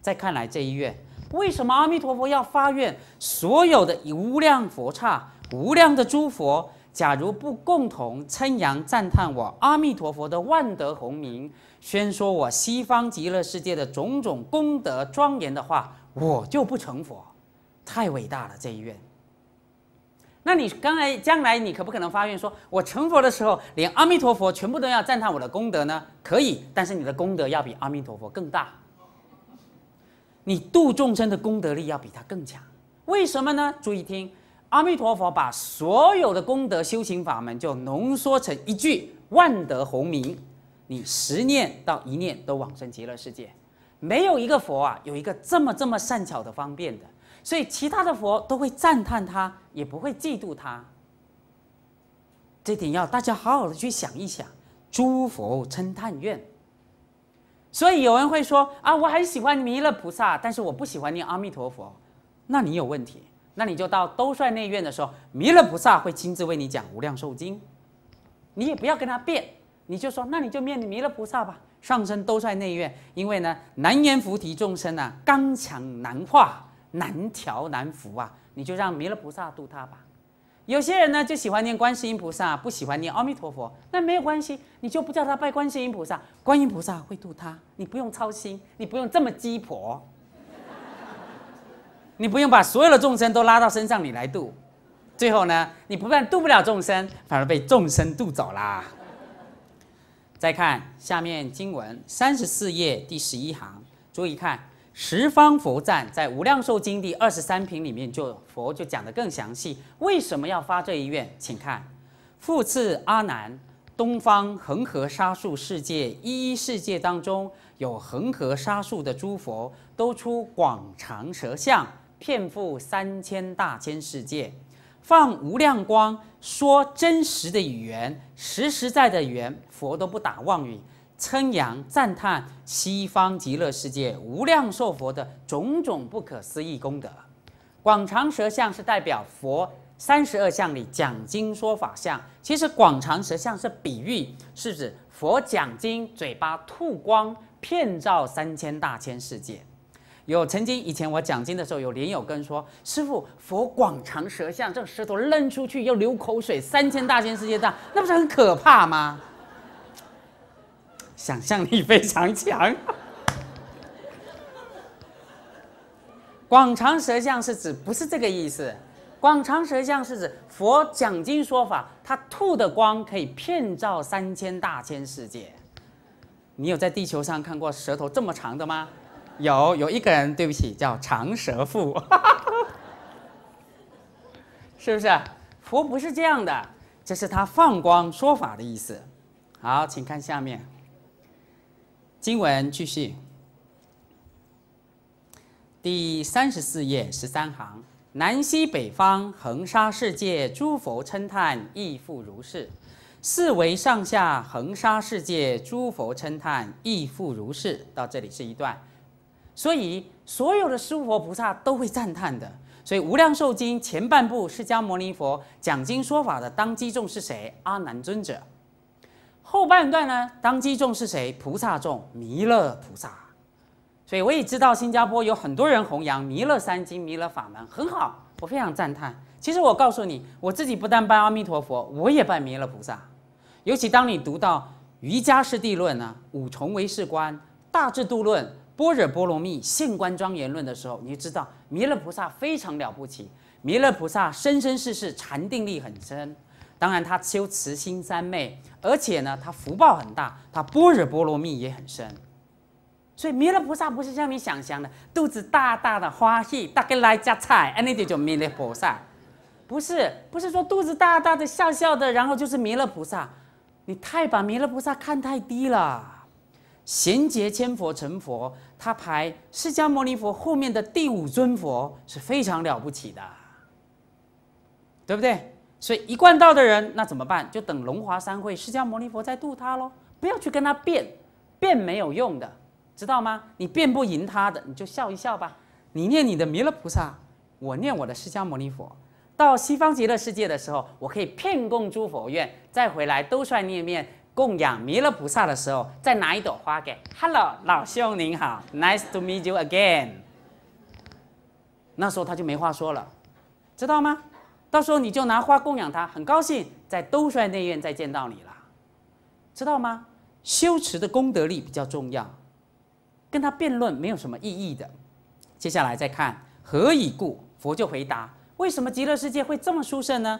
再看来这一愿，为什么阿弥陀佛要发愿？所有的无量佛刹、无量的诸佛，假如不共同称扬赞叹我阿弥陀佛的万德洪名，宣说我西方极乐世界的种种功德庄严的话，我就不成佛。太伟大了这一愿。那你刚才将来，你可不可能发愿说，我成佛的时候，连阿弥陀佛全部都要赞叹我的功德呢？可以，但是你的功德要比阿弥陀佛更大，你度众生的功德力要比他更强。为什么呢？注意听，阿弥陀佛把所有的功德修行法门就浓缩成一句万德洪名，你十念到一念都往生极乐世界，没有一个佛啊，有一个这么这么善巧的方便的。所以其他的佛都会赞叹他，也不会嫉妒他。这点要大家好好的去想一想。诸佛称叹愿，所以有人会说啊，我很喜欢弥勒菩萨，但是我不喜欢念阿弥陀佛，那你有问题。那你就到兜率内院的时候，弥勒菩萨会亲自为你讲《无量寿经》，你也不要跟他辩，你就说那你就念弥勒菩萨吧。上升兜率内院，因为呢，难言菩提众生呢，刚强难化。难调难服啊！你就让弥勒菩萨度他吧。有些人呢就喜欢念观世音菩萨，不喜欢念阿弥陀佛，那没有关系，你就不叫他拜观世音菩萨，观音菩萨会度他，你不用操心，你不用这么鸡婆，你不用把所有的众生都拉到身上你来度，最后呢，你不但度不了众生，反而被众生度走啦。再看下面经文，三十四页第十一行，注意看。十方佛赞在《无量寿经》第二十三品里面，就佛就讲得更详细。为什么要发这一愿？请看：复次阿难，东方恒河沙数世界一一世界当中，有恒河沙数的诸佛，都出广长舌相，遍覆三千大千世界，放无量光，说真实的语言，实实在在的语言，佛都不打妄语。称扬赞叹西方极乐世界无量寿佛的种种不可思议功德，广长舌相是代表佛三十二相里讲经说法相。其实广长舌相是比喻，是指佛讲经嘴巴吐光，遍照三千大千世界。有曾经以前我讲经的时候，有莲友跟说：“师傅，佛广长舌相，这舌头扔出去又流口水，三千大千世界大，那不是很可怕吗？”想象力非常强。广长舌相是指不是这个意思，广长舌相是指佛讲经说法，他吐的光可以遍照三千大千世界。你有在地球上看过舌头这么长的吗？有，有一个人，对不起，叫长舌妇，是不是？佛不是这样的，这是他放光说法的意思。好，请看下面。新闻继续，第三十四页十三行，南西北方恒沙世界诸佛称叹，亦复如是；四维上下恒沙世界诸佛称叹，亦复如是。到这里是一段，所以所有的诸佛菩萨都会赞叹的。所以《无量寿经》前半部，释迦牟尼佛讲经说法的当机众是谁？阿难尊者。后半段呢？当机众是谁？菩萨众，弥勒菩萨。所以我也知道，新加坡有很多人弘扬弥勒三经、弥勒法门，很好，我非常赞叹。其实我告诉你，我自己不但拜阿弥陀佛，我也拜弥勒菩萨。尤其当你读到《瑜伽师地论》呢、《五重为士观》、《大智度论》、《般若波罗蜜性观庄严论》的时候，你就知道弥勒菩萨非常了不起。弥勒菩萨生生世世禅定力很深，当然他修慈心三昧。而且呢，他福报很大，他般若波罗蜜也很深，所以弥勒菩萨不是像你想象的肚子大大的、花系，大概来夹菜，那 y 叫弥勒菩萨，不是不是说肚子大大的、笑笑的，然后就是弥勒菩萨，你太把弥勒菩萨看太低了，贤劫千佛成佛，他排释迦牟尼佛后面的第五尊佛是非常了不起的，对不对？所以一贯道的人，那怎么办？就等龙华三会，释迦牟尼佛再渡他喽。不要去跟他辩，辩没有用的，知道吗？你辩不赢他的，你就笑一笑吧。你念你的弥勒菩萨，我念我的释迦牟尼佛。到西方极乐世界的时候，我可以骗供诸佛院，再回来兜率念念供养弥勒菩萨的时候，再拿一朵花给。Hello，老兄您好，Nice to meet you again。那时候他就没话说了，知道吗？到时候你就拿花供养他，很高兴在兜率内院再见到你了，知道吗？修持的功德力比较重要，跟他辩论没有什么意义的。接下来再看何以故，佛就回答：为什么极乐世界会这么殊胜呢？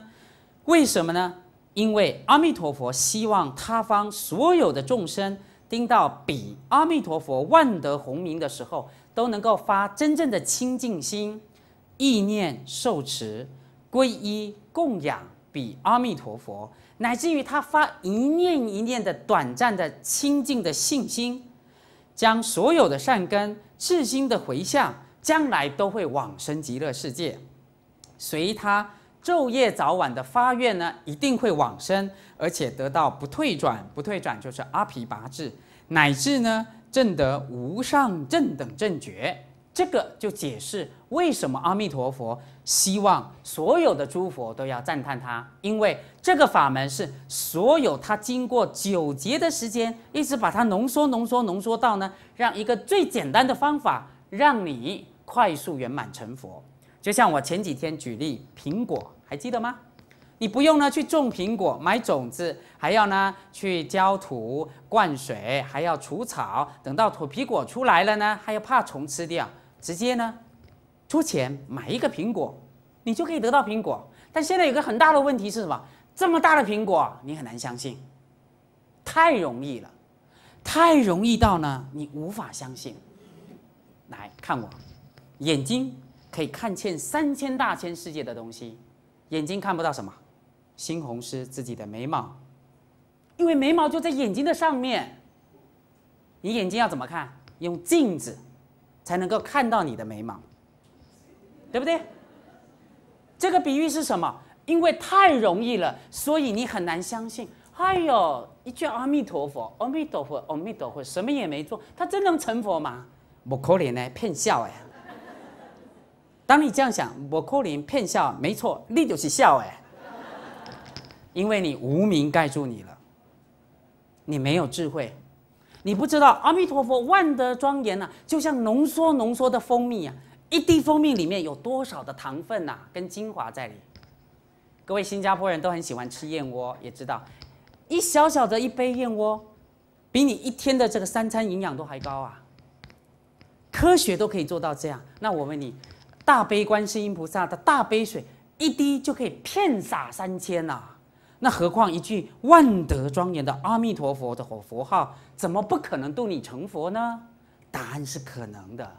为什么呢？因为阿弥陀佛希望他方所有的众生听到彼阿弥陀佛万德洪名的时候，都能够发真正的清净心，意念受持。皈依供养比阿弥陀佛，乃至于他发一念一念的短暂的清净的信心，将所有的善根至心的回向，将来都会往生极乐世界。随他昼夜早晚的发愿呢，一定会往生，而且得到不退转。不退转就是阿毗跋致，乃至呢证得无上正等正觉。这个就解释为什么阿弥陀佛希望所有的诸佛都要赞叹他，因为这个法门是所有他经过九劫的时间，一直把它浓缩、浓缩、浓缩到呢，让一个最简单的方法，让你快速圆满成佛。就像我前几天举例苹果，还记得吗？你不用呢去种苹果，买种子还要呢去浇土、灌水，还要除草，等到土皮果出来了呢，还要怕虫吃掉。直接呢，出钱买一个苹果，你就可以得到苹果。但现在有个很大的问题是什么？这么大的苹果，你很难相信，太容易了，太容易到呢，你无法相信。来看我，眼睛可以看见三千大千世界的东西，眼睛看不到什么，猩红是自己的眉毛，因为眉毛就在眼睛的上面。你眼睛要怎么看？用镜子。才能够看到你的眉毛，对不对？这个比喻是什么？因为太容易了，所以你很难相信。哎呦，一句阿弥陀佛，阿弥陀佛，阿弥陀佛，什么也没做，他真能成佛吗？我可怜呢，骗笑哎。当你这样想，我可怜骗笑，没错，你就是笑哎，因为你无名盖住你了，你没有智慧。你不知道阿弥陀佛万德庄严呐，就像浓缩浓缩的蜂蜜啊，一滴蜂蜜里面有多少的糖分呐，跟精华在里。各位新加坡人都很喜欢吃燕窝，也知道，一小小的一杯燕窝，比你一天的这个三餐营养都还高啊。科学都可以做到这样，那我问你，大悲观世音菩萨的大杯水，一滴就可以骗洒三千呐，那何况一句万德庄严的阿弥陀佛的佛号。怎么不可能度你成佛呢？答案是可能的，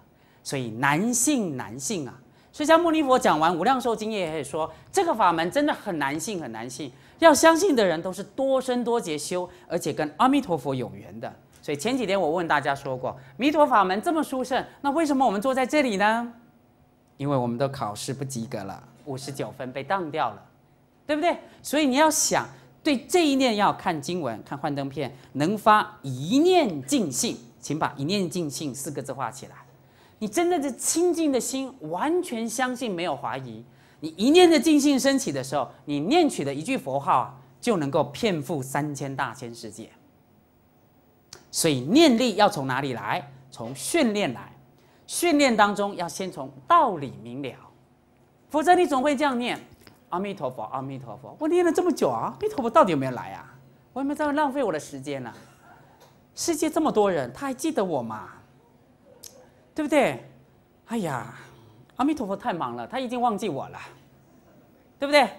所以难信难信啊！所以像牟尼佛讲完《无量寿经》也说，这个法门真的很难信，很难信。要相信的人都是多生多劫修，而且跟阿弥陀佛有缘的。所以前几天我问大家说过，弥陀法门这么殊胜，那为什么我们坐在这里呢？因为我们都考试不及格了，五十九分被当掉了，对不对？所以你要想。所以这一念要看经文，看幻灯片，能发一念尽兴，请把“一念尽兴”四个字画起来。你真的是清净的心，完全相信，没有怀疑。你一念的尽兴升起的时候，你念取的一句佛号啊，就能够遍覆三千大千世界。所以念力要从哪里来？从训练来。训练当中要先从道理明了，否则你总会这样念。阿弥陀佛，阿弥陀佛，我念了这么久啊，阿弥陀佛到底有没有来啊？我有没有在浪费我的时间啊？世界这么多人，他还记得我吗？对不对？哎呀，阿弥陀佛太忙了，他已经忘记我了，对不对？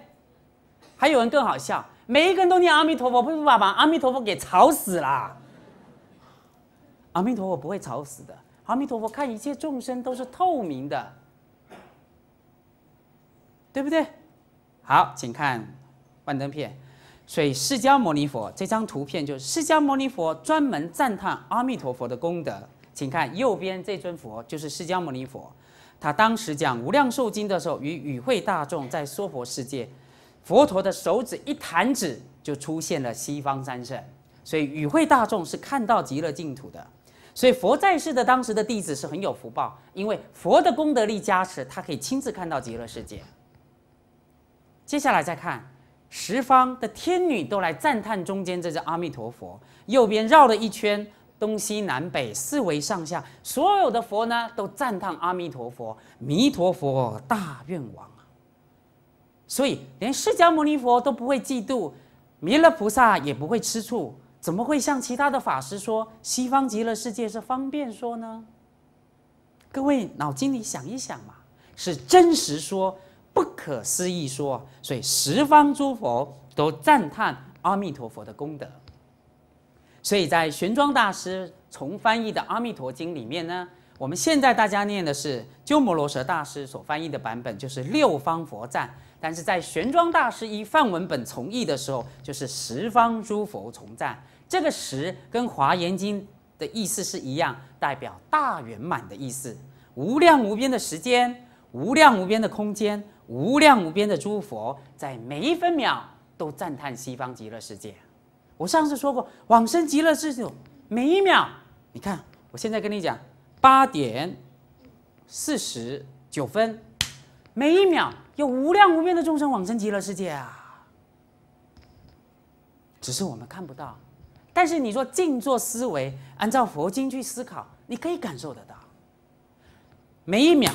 还有人更好笑，每一个人都念阿弥陀佛，不不把阿弥陀佛给吵死了？阿弥陀佛不会吵死的，阿弥陀佛看一切众生都是透明的，对不对？好，请看幻灯片。所以释迦牟尼佛这张图片就是释迦牟尼佛专门赞叹阿弥陀佛的功德。请看右边这尊佛就是释迦牟尼佛，他当时讲《无量寿经》的时候，与与会大众在娑婆世界，佛陀的手指一弹指就出现了西方三圣，所以与会大众是看到极乐净土的。所以佛在世的当时的弟子是很有福报，因为佛的功德力加持，他可以亲自看到极乐世界。接下来再看，十方的天女都来赞叹中间这只阿弥陀佛，右边绕了一圈，东西南北四维上下，所有的佛呢都赞叹阿弥陀佛，弥陀佛大愿王啊。所以连释迦牟尼佛都不会嫉妒，弥勒菩萨也不会吃醋，怎么会向其他的法师说西方极乐世界是方便说呢？各位脑筋里想一想嘛，是真实说。不可思议，说，所以十方诸佛都赞叹阿弥陀佛的功德。所以在玄奘大师从翻译的《阿弥陀经》里面呢，我们现在大家念的是鸠摩罗什大师所翻译的版本，就是六方佛赞。但是在玄奘大师以梵文本从译的时候，就是十方诸佛从赞。这个十跟《华严经》的意思是一样，代表大圆满的意思，无量无边的时间，无量无边的空间。无量无边的诸佛在每一分秒都赞叹西方极乐世界。我上次说过，往生极乐世界，每一秒，你看，我现在跟你讲，八点四十九分，每一秒有无量无边的众生往生极乐世界啊。只是我们看不到，但是你说静坐思维，按照佛经去思考，你可以感受得到，每一秒。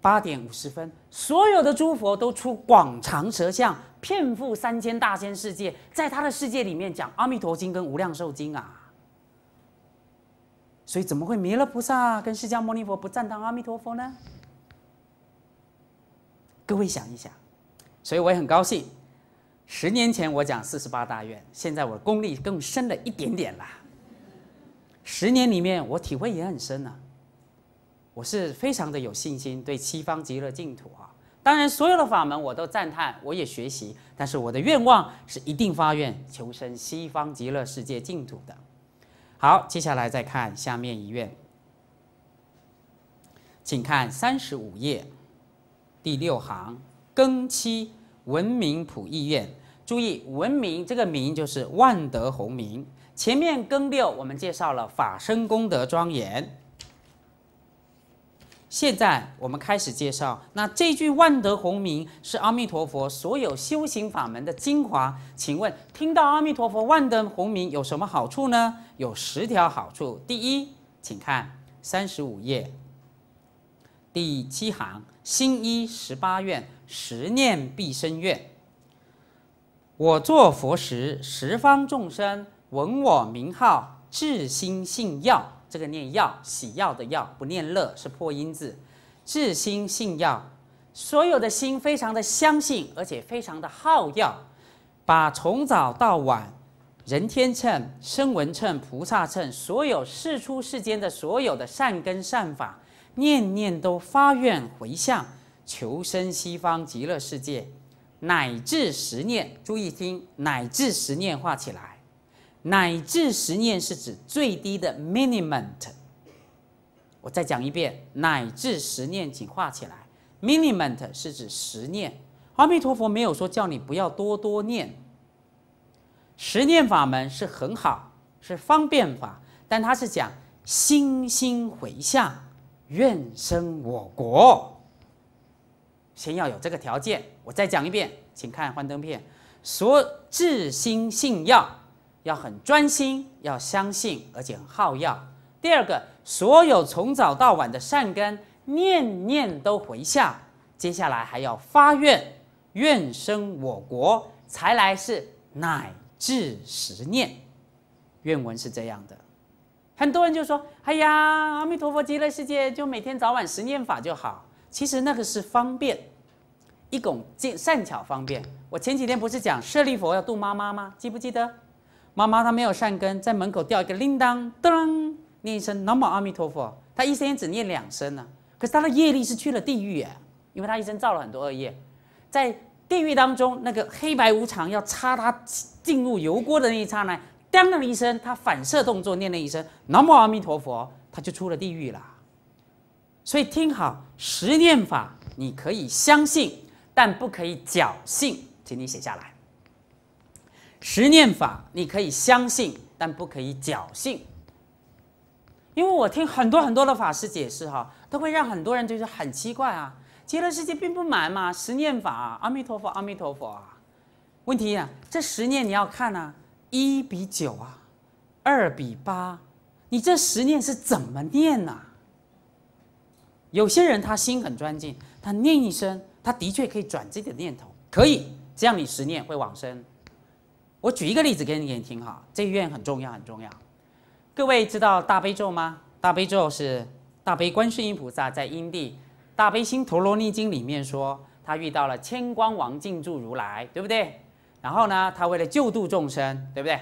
八点五十分，所有的诸佛都出广长舌相，遍覆三千大千世界，在他的世界里面讲《阿弥陀经》跟《无量寿经》啊。所以怎么会弥勒菩萨跟释迦牟尼佛不赞叹阿弥陀佛呢？各位想一想，所以我也很高兴。十年前我讲四十八大愿，现在我功力更深了一点点啦。十年里面我体会也很深啊。我是非常的有信心对西方极乐净土啊，当然所有的法门我都赞叹，我也学习，但是我的愿望是一定发愿求生西方极乐世界净土的。好，接下来再看下面一愿，请看三十五页第六行，庚七文明普益愿。注意，文明这个名就是万德洪明。前面庚六我们介绍了法身功德庄严。现在我们开始介绍。那这句万德洪名是阿弥陀佛所有修行法门的精华。请问，听到阿弥陀佛万德洪名有什么好处呢？有十条好处。第一，请看三十五页第七行，心一十八愿，十念必生愿。我作佛时，十方众生闻我名号，至心信要。这个念药喜药的药不念乐是破音字，至心信药，所有的心非常的相信，而且非常的好药，把从早到晚，人天称、声闻称、菩萨称，所有世出世间的所有的善根善法，念念都发愿回向，求生西方极乐世界，乃至十念，注意听，乃至十念化起来。乃至十念是指最低的 minimum。我再讲一遍，乃至十念，请画起来。minimum 是指十念。阿弥陀佛没有说叫你不要多多念，十念法门是很好，是方便法，但它是讲心心回向，愿生我国。先要有这个条件。我再讲一遍，请看幻灯片，所至心信要。要很专心，要相信，而且耗药。第二个，所有从早到晚的善根念念都回向，接下来还要发愿，愿生我国，才来世乃至十念。愿文是这样的。很多人就说：“哎呀，阿弥陀佛极乐世界，就每天早晚十念法就好。”其实那个是方便，一种善巧方便。我前几天不是讲舍利佛要度妈妈吗？记不记得？妈妈，她没有善根，在门口吊一个铃铛，噔，念一声南无阿弥陀佛。他一声只念两声呢，可是他的业力是去了地狱耶，因为他一生造了很多恶业，在地狱当中，那个黑白无常要插她进入油锅的那一刹那，当的一声，他反射动作念了一声南无阿弥陀佛，他就出了地狱了。所以听好，十念法你可以相信，但不可以侥幸，请你写下来。十念法，你可以相信，但不可以侥幸。因为我听很多很多的法师解释，哈，都会让很多人就是很奇怪啊。极乐世界并不满嘛，十念法，阿弥陀佛，阿弥陀佛。啊。问题啊，这十念你要看啊，一比九啊，二比八，你这十念是怎么念呐？有些人他心很专静，他念一声，他的确可以转自己的念头，可以这样，你十念会往生。我举一个例子给你听哈，这愿很重要很重要。各位知道大悲咒吗？大悲咒是大悲观世音菩萨在《阴地大悲心陀罗尼经》里面说，他遇到了千光王静住如来，对不对？然后呢，他为了救度众生，对不对？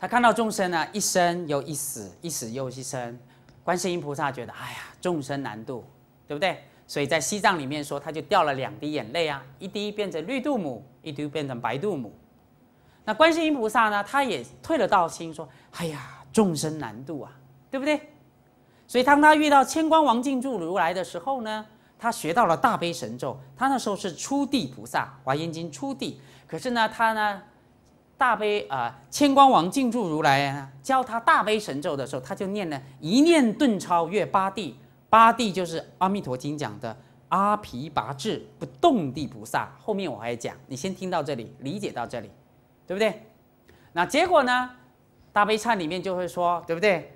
他看到众生呢，一生又一死，一死又一生。观世音菩萨觉得，哎呀，众生难度，对不对？所以在西藏里面说，他就掉了两滴眼泪啊，一滴变成绿度母，一滴变成白度母。那观世音菩萨呢？他也退了道心，说：“哎呀，众生难度啊，对不对？”所以当他遇到千光王进住如来的时候呢，他学到了大悲神咒。他那时候是初地菩萨，《华严经》初地。可是呢，他呢，大悲啊，千光王进住如来啊，教他大悲神咒的时候，他就念了一念顿超越八地。八地就是《阿弥陀经》讲的阿毗跋致不动地菩萨。后面我还讲，你先听到这里，理解到这里。对不对？那结果呢？大悲忏里面就会说，对不对？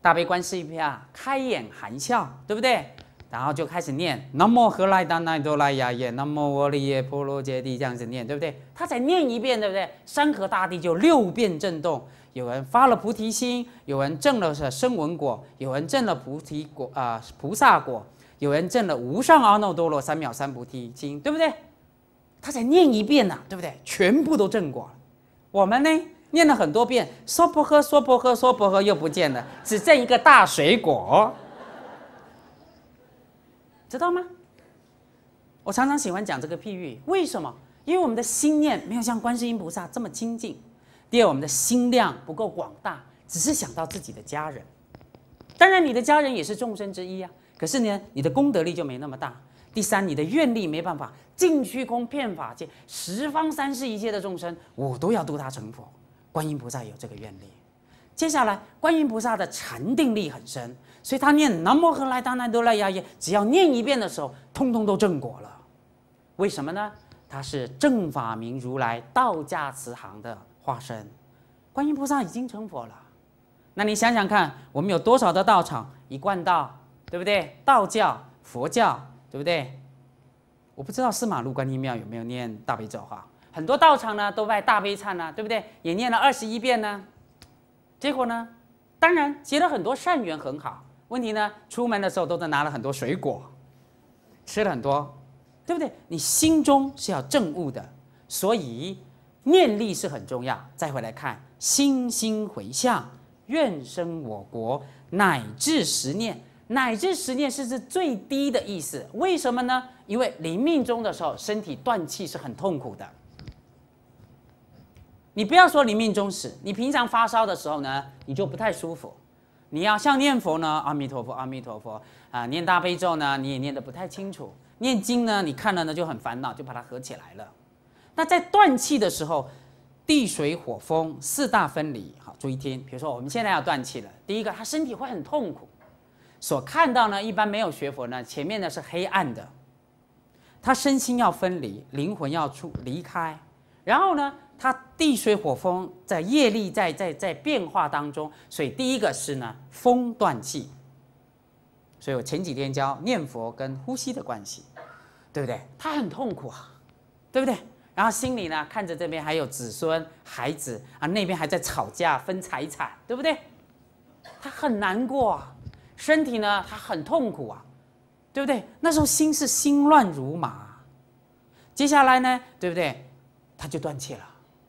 大悲观世音菩萨开眼含笑，对不对？然后就开始念南无喝来达奈多来耶南无阿利耶婆罗揭谛，这样子念，对不对？他才念一遍，对不对？山河大地就六遍震动，有人发了菩提心，有人证了是声闻果，有人证了菩提果啊菩萨果，有人证了无上阿耨多罗三藐三菩提，心，对不对？他才念一遍呐，对不对？全部都证果。我们呢念了很多遍，说不喝，说不喝，说不喝，又不见了，只剩一个大水果，知道吗？我常常喜欢讲这个譬喻，为什么？因为我们的心念没有像观世音菩萨这么清净。第二，我们的心量不够广大，只是想到自己的家人。当然，你的家人也是众生之一啊。可是呢，你的功德力就没那么大。第三，你的愿力没办法净虚空遍法界十方三世一切的众生，我都要度他成佛。观音菩萨有这个愿力。接下来，观音菩萨的禅定力很深，所以他念南无阿弥陀佛，只要念一遍的时候，通通都正果了。为什么呢？他是正法明如来道家慈行的化身。观音菩萨已经成佛了。那你想想看，我们有多少的道场？一贯道，对不对？道教、佛教。对不对？我不知道司马路观音庙有没有念大悲咒哈，很多道场呢都拜大悲忏呢，对不对？也念了二十一遍呢，结果呢，当然结了很多善缘，很好。问题呢，出门的时候都能拿了很多水果，吃了很多，对不对？你心中是要正悟的，所以念力是很重要。再回来看，心心回向，愿生我国，乃至十念。乃至十年是指最低的意思，为什么呢？因为临命终的时候，身体断气是很痛苦的。你不要说临命终时，你平常发烧的时候呢，你就不太舒服。你要像念佛呢，阿弥陀佛，阿弥陀佛啊，念大悲咒呢，你也念得不太清楚。念经呢，你看了呢就很烦恼，就把它合起来了。那在断气的时候，地水火风四大分离，好，注意听。比如说我们现在要断气了，第一个，他身体会很痛苦。所看到呢，一般没有学佛呢，前面呢是黑暗的，他身心要分离，灵魂要出离开，然后呢，他地水火风在业力在在在变化当中，所以第一个是呢风断气。所以我前几天教念佛跟呼吸的关系，对不对？他很痛苦啊，对不对？然后心里呢看着这边还有子孙孩子啊，那边还在吵架分财产，对不对？他很难过。啊。身体呢，他很痛苦啊，对不对？那时候心是心乱如麻，接下来呢，对不对？他就断气了。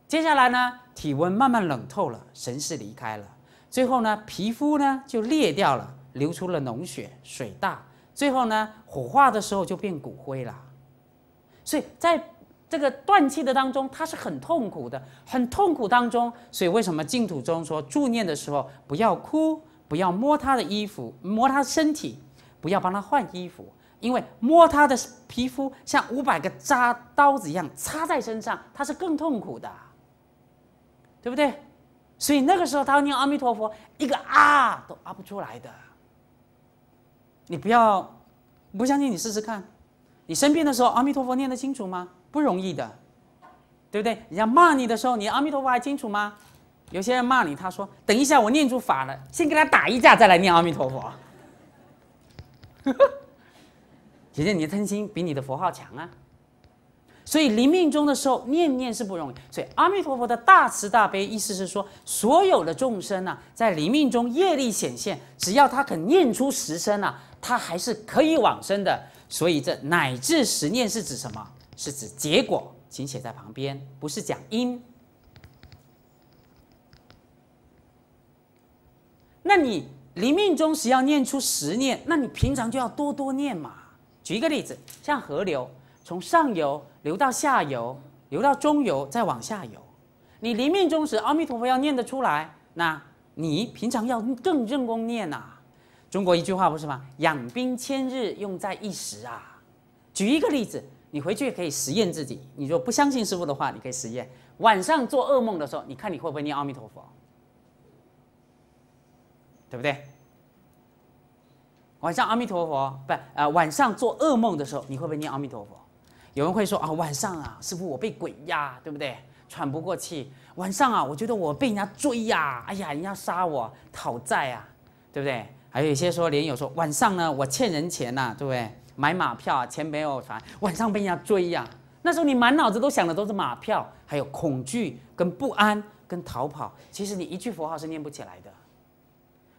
接下来呢，体温慢慢冷透了，神识离开了。最后呢，皮肤呢就裂掉了，流出了脓血，水大。最后呢，火化的时候就变骨灰了。所以在这个断气的当中，他是很痛苦的，很痛苦当中。所以为什么净土中说助念的时候不要哭？不要摸他的衣服，摸他身体，不要帮他换衣服，因为摸他的皮肤像五百个扎刀子一样插在身上，他是更痛苦的，对不对？所以那个时候他念阿弥陀佛，一个啊都啊不出来的。你不要，不相信你试试看，你生病的时候阿弥陀佛念得清楚吗？不容易的，对不对？人家骂你的时候，你阿弥陀佛还清楚吗？有些人骂你，他说：“等一下，我念出法了，先跟他打一架，再来念阿弥陀佛。”姐姐，你的真心比你的佛号强啊！所以临命终的时候，念念是不容易。所以阿弥陀佛的大慈大悲，意思是说，所有的众生啊，在临命中业力显现，只要他肯念出十声啊，他还是可以往生的。所以这乃至十念是指什么？是指结果，请写在旁边，不是讲因。那你临命终时要念出十念，那你平常就要多多念嘛。举一个例子，像河流从上游流到下游，流到中游再往下游，你临命终时阿弥陀佛要念得出来，那你平常要更认功念呐。中国一句话不是吗？养兵千日，用在一时啊。举一个例子，你回去可以实验自己。你如果不相信师傅的话，你可以实验晚上做噩梦的时候，你看你会不会念阿弥陀佛。对不对？晚上阿弥陀佛，不，呃，晚上做噩梦的时候，你会不会念阿弥陀佛？有人会说啊，晚上啊，师傅我被鬼压，对不对？喘不过气。晚上啊，我觉得我被人家追呀，哎呀，人家杀我讨债啊，对不对？还有一些说，连友说，晚上呢，我欠人钱呐，对不对？买马票啊，钱没有还，晚上被人家追呀。那时候你满脑子都想的都是马票，还有恐惧、跟不安、跟逃跑。其实你一句佛号是念不起来的。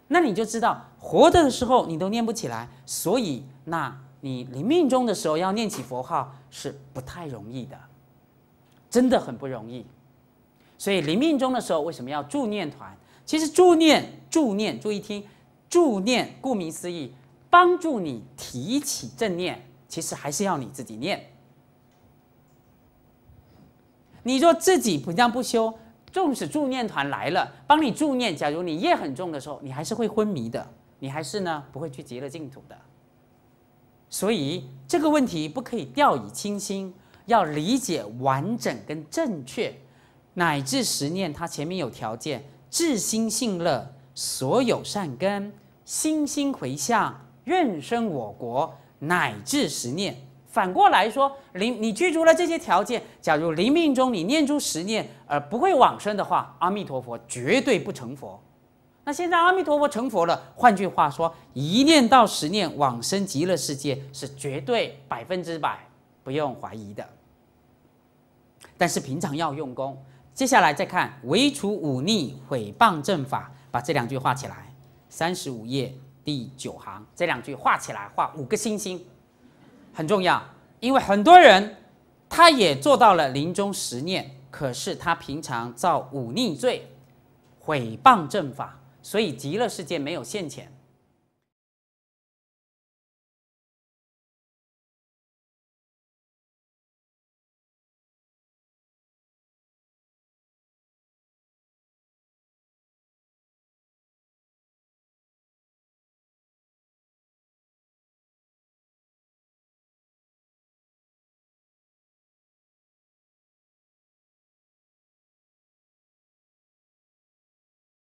那你就知道，活着的时候你都念不起来，所以，那你临命终的时候要念起佛号是不太容易的，真的很不容易。所以，临命终的时候为什么要助念团？其实助念、助念，注意听，助念顾名思义，帮助你提起正念，其实还是要你自己念。你若自己不降不修。纵使助念团来了，帮你助念，假如你业很重的时候，你还是会昏迷的，你还是呢不会去极乐净土的。所以这个问题不可以掉以轻心，要理解完整跟正确，乃至十念，它前面有条件，至心信乐，所有善根，心心回向，愿生我国，乃至十念。反过来说，你你具足了这些条件，假如临命中你念出十念而不会往生的话，阿弥陀佛绝对不成佛。那现在阿弥陀佛成佛了，换句话说，一念到十念往生极乐世界是绝对百分之百不用怀疑的。但是平常要用功。接下来再看，唯除忤逆毁谤正法，把这两句话起来，三十五页第九行这两句画起来，画五个星星。很重要，因为很多人，他也做到了临终十念，可是他平常造忤逆罪，毁谤正法，所以极乐世界没有现前。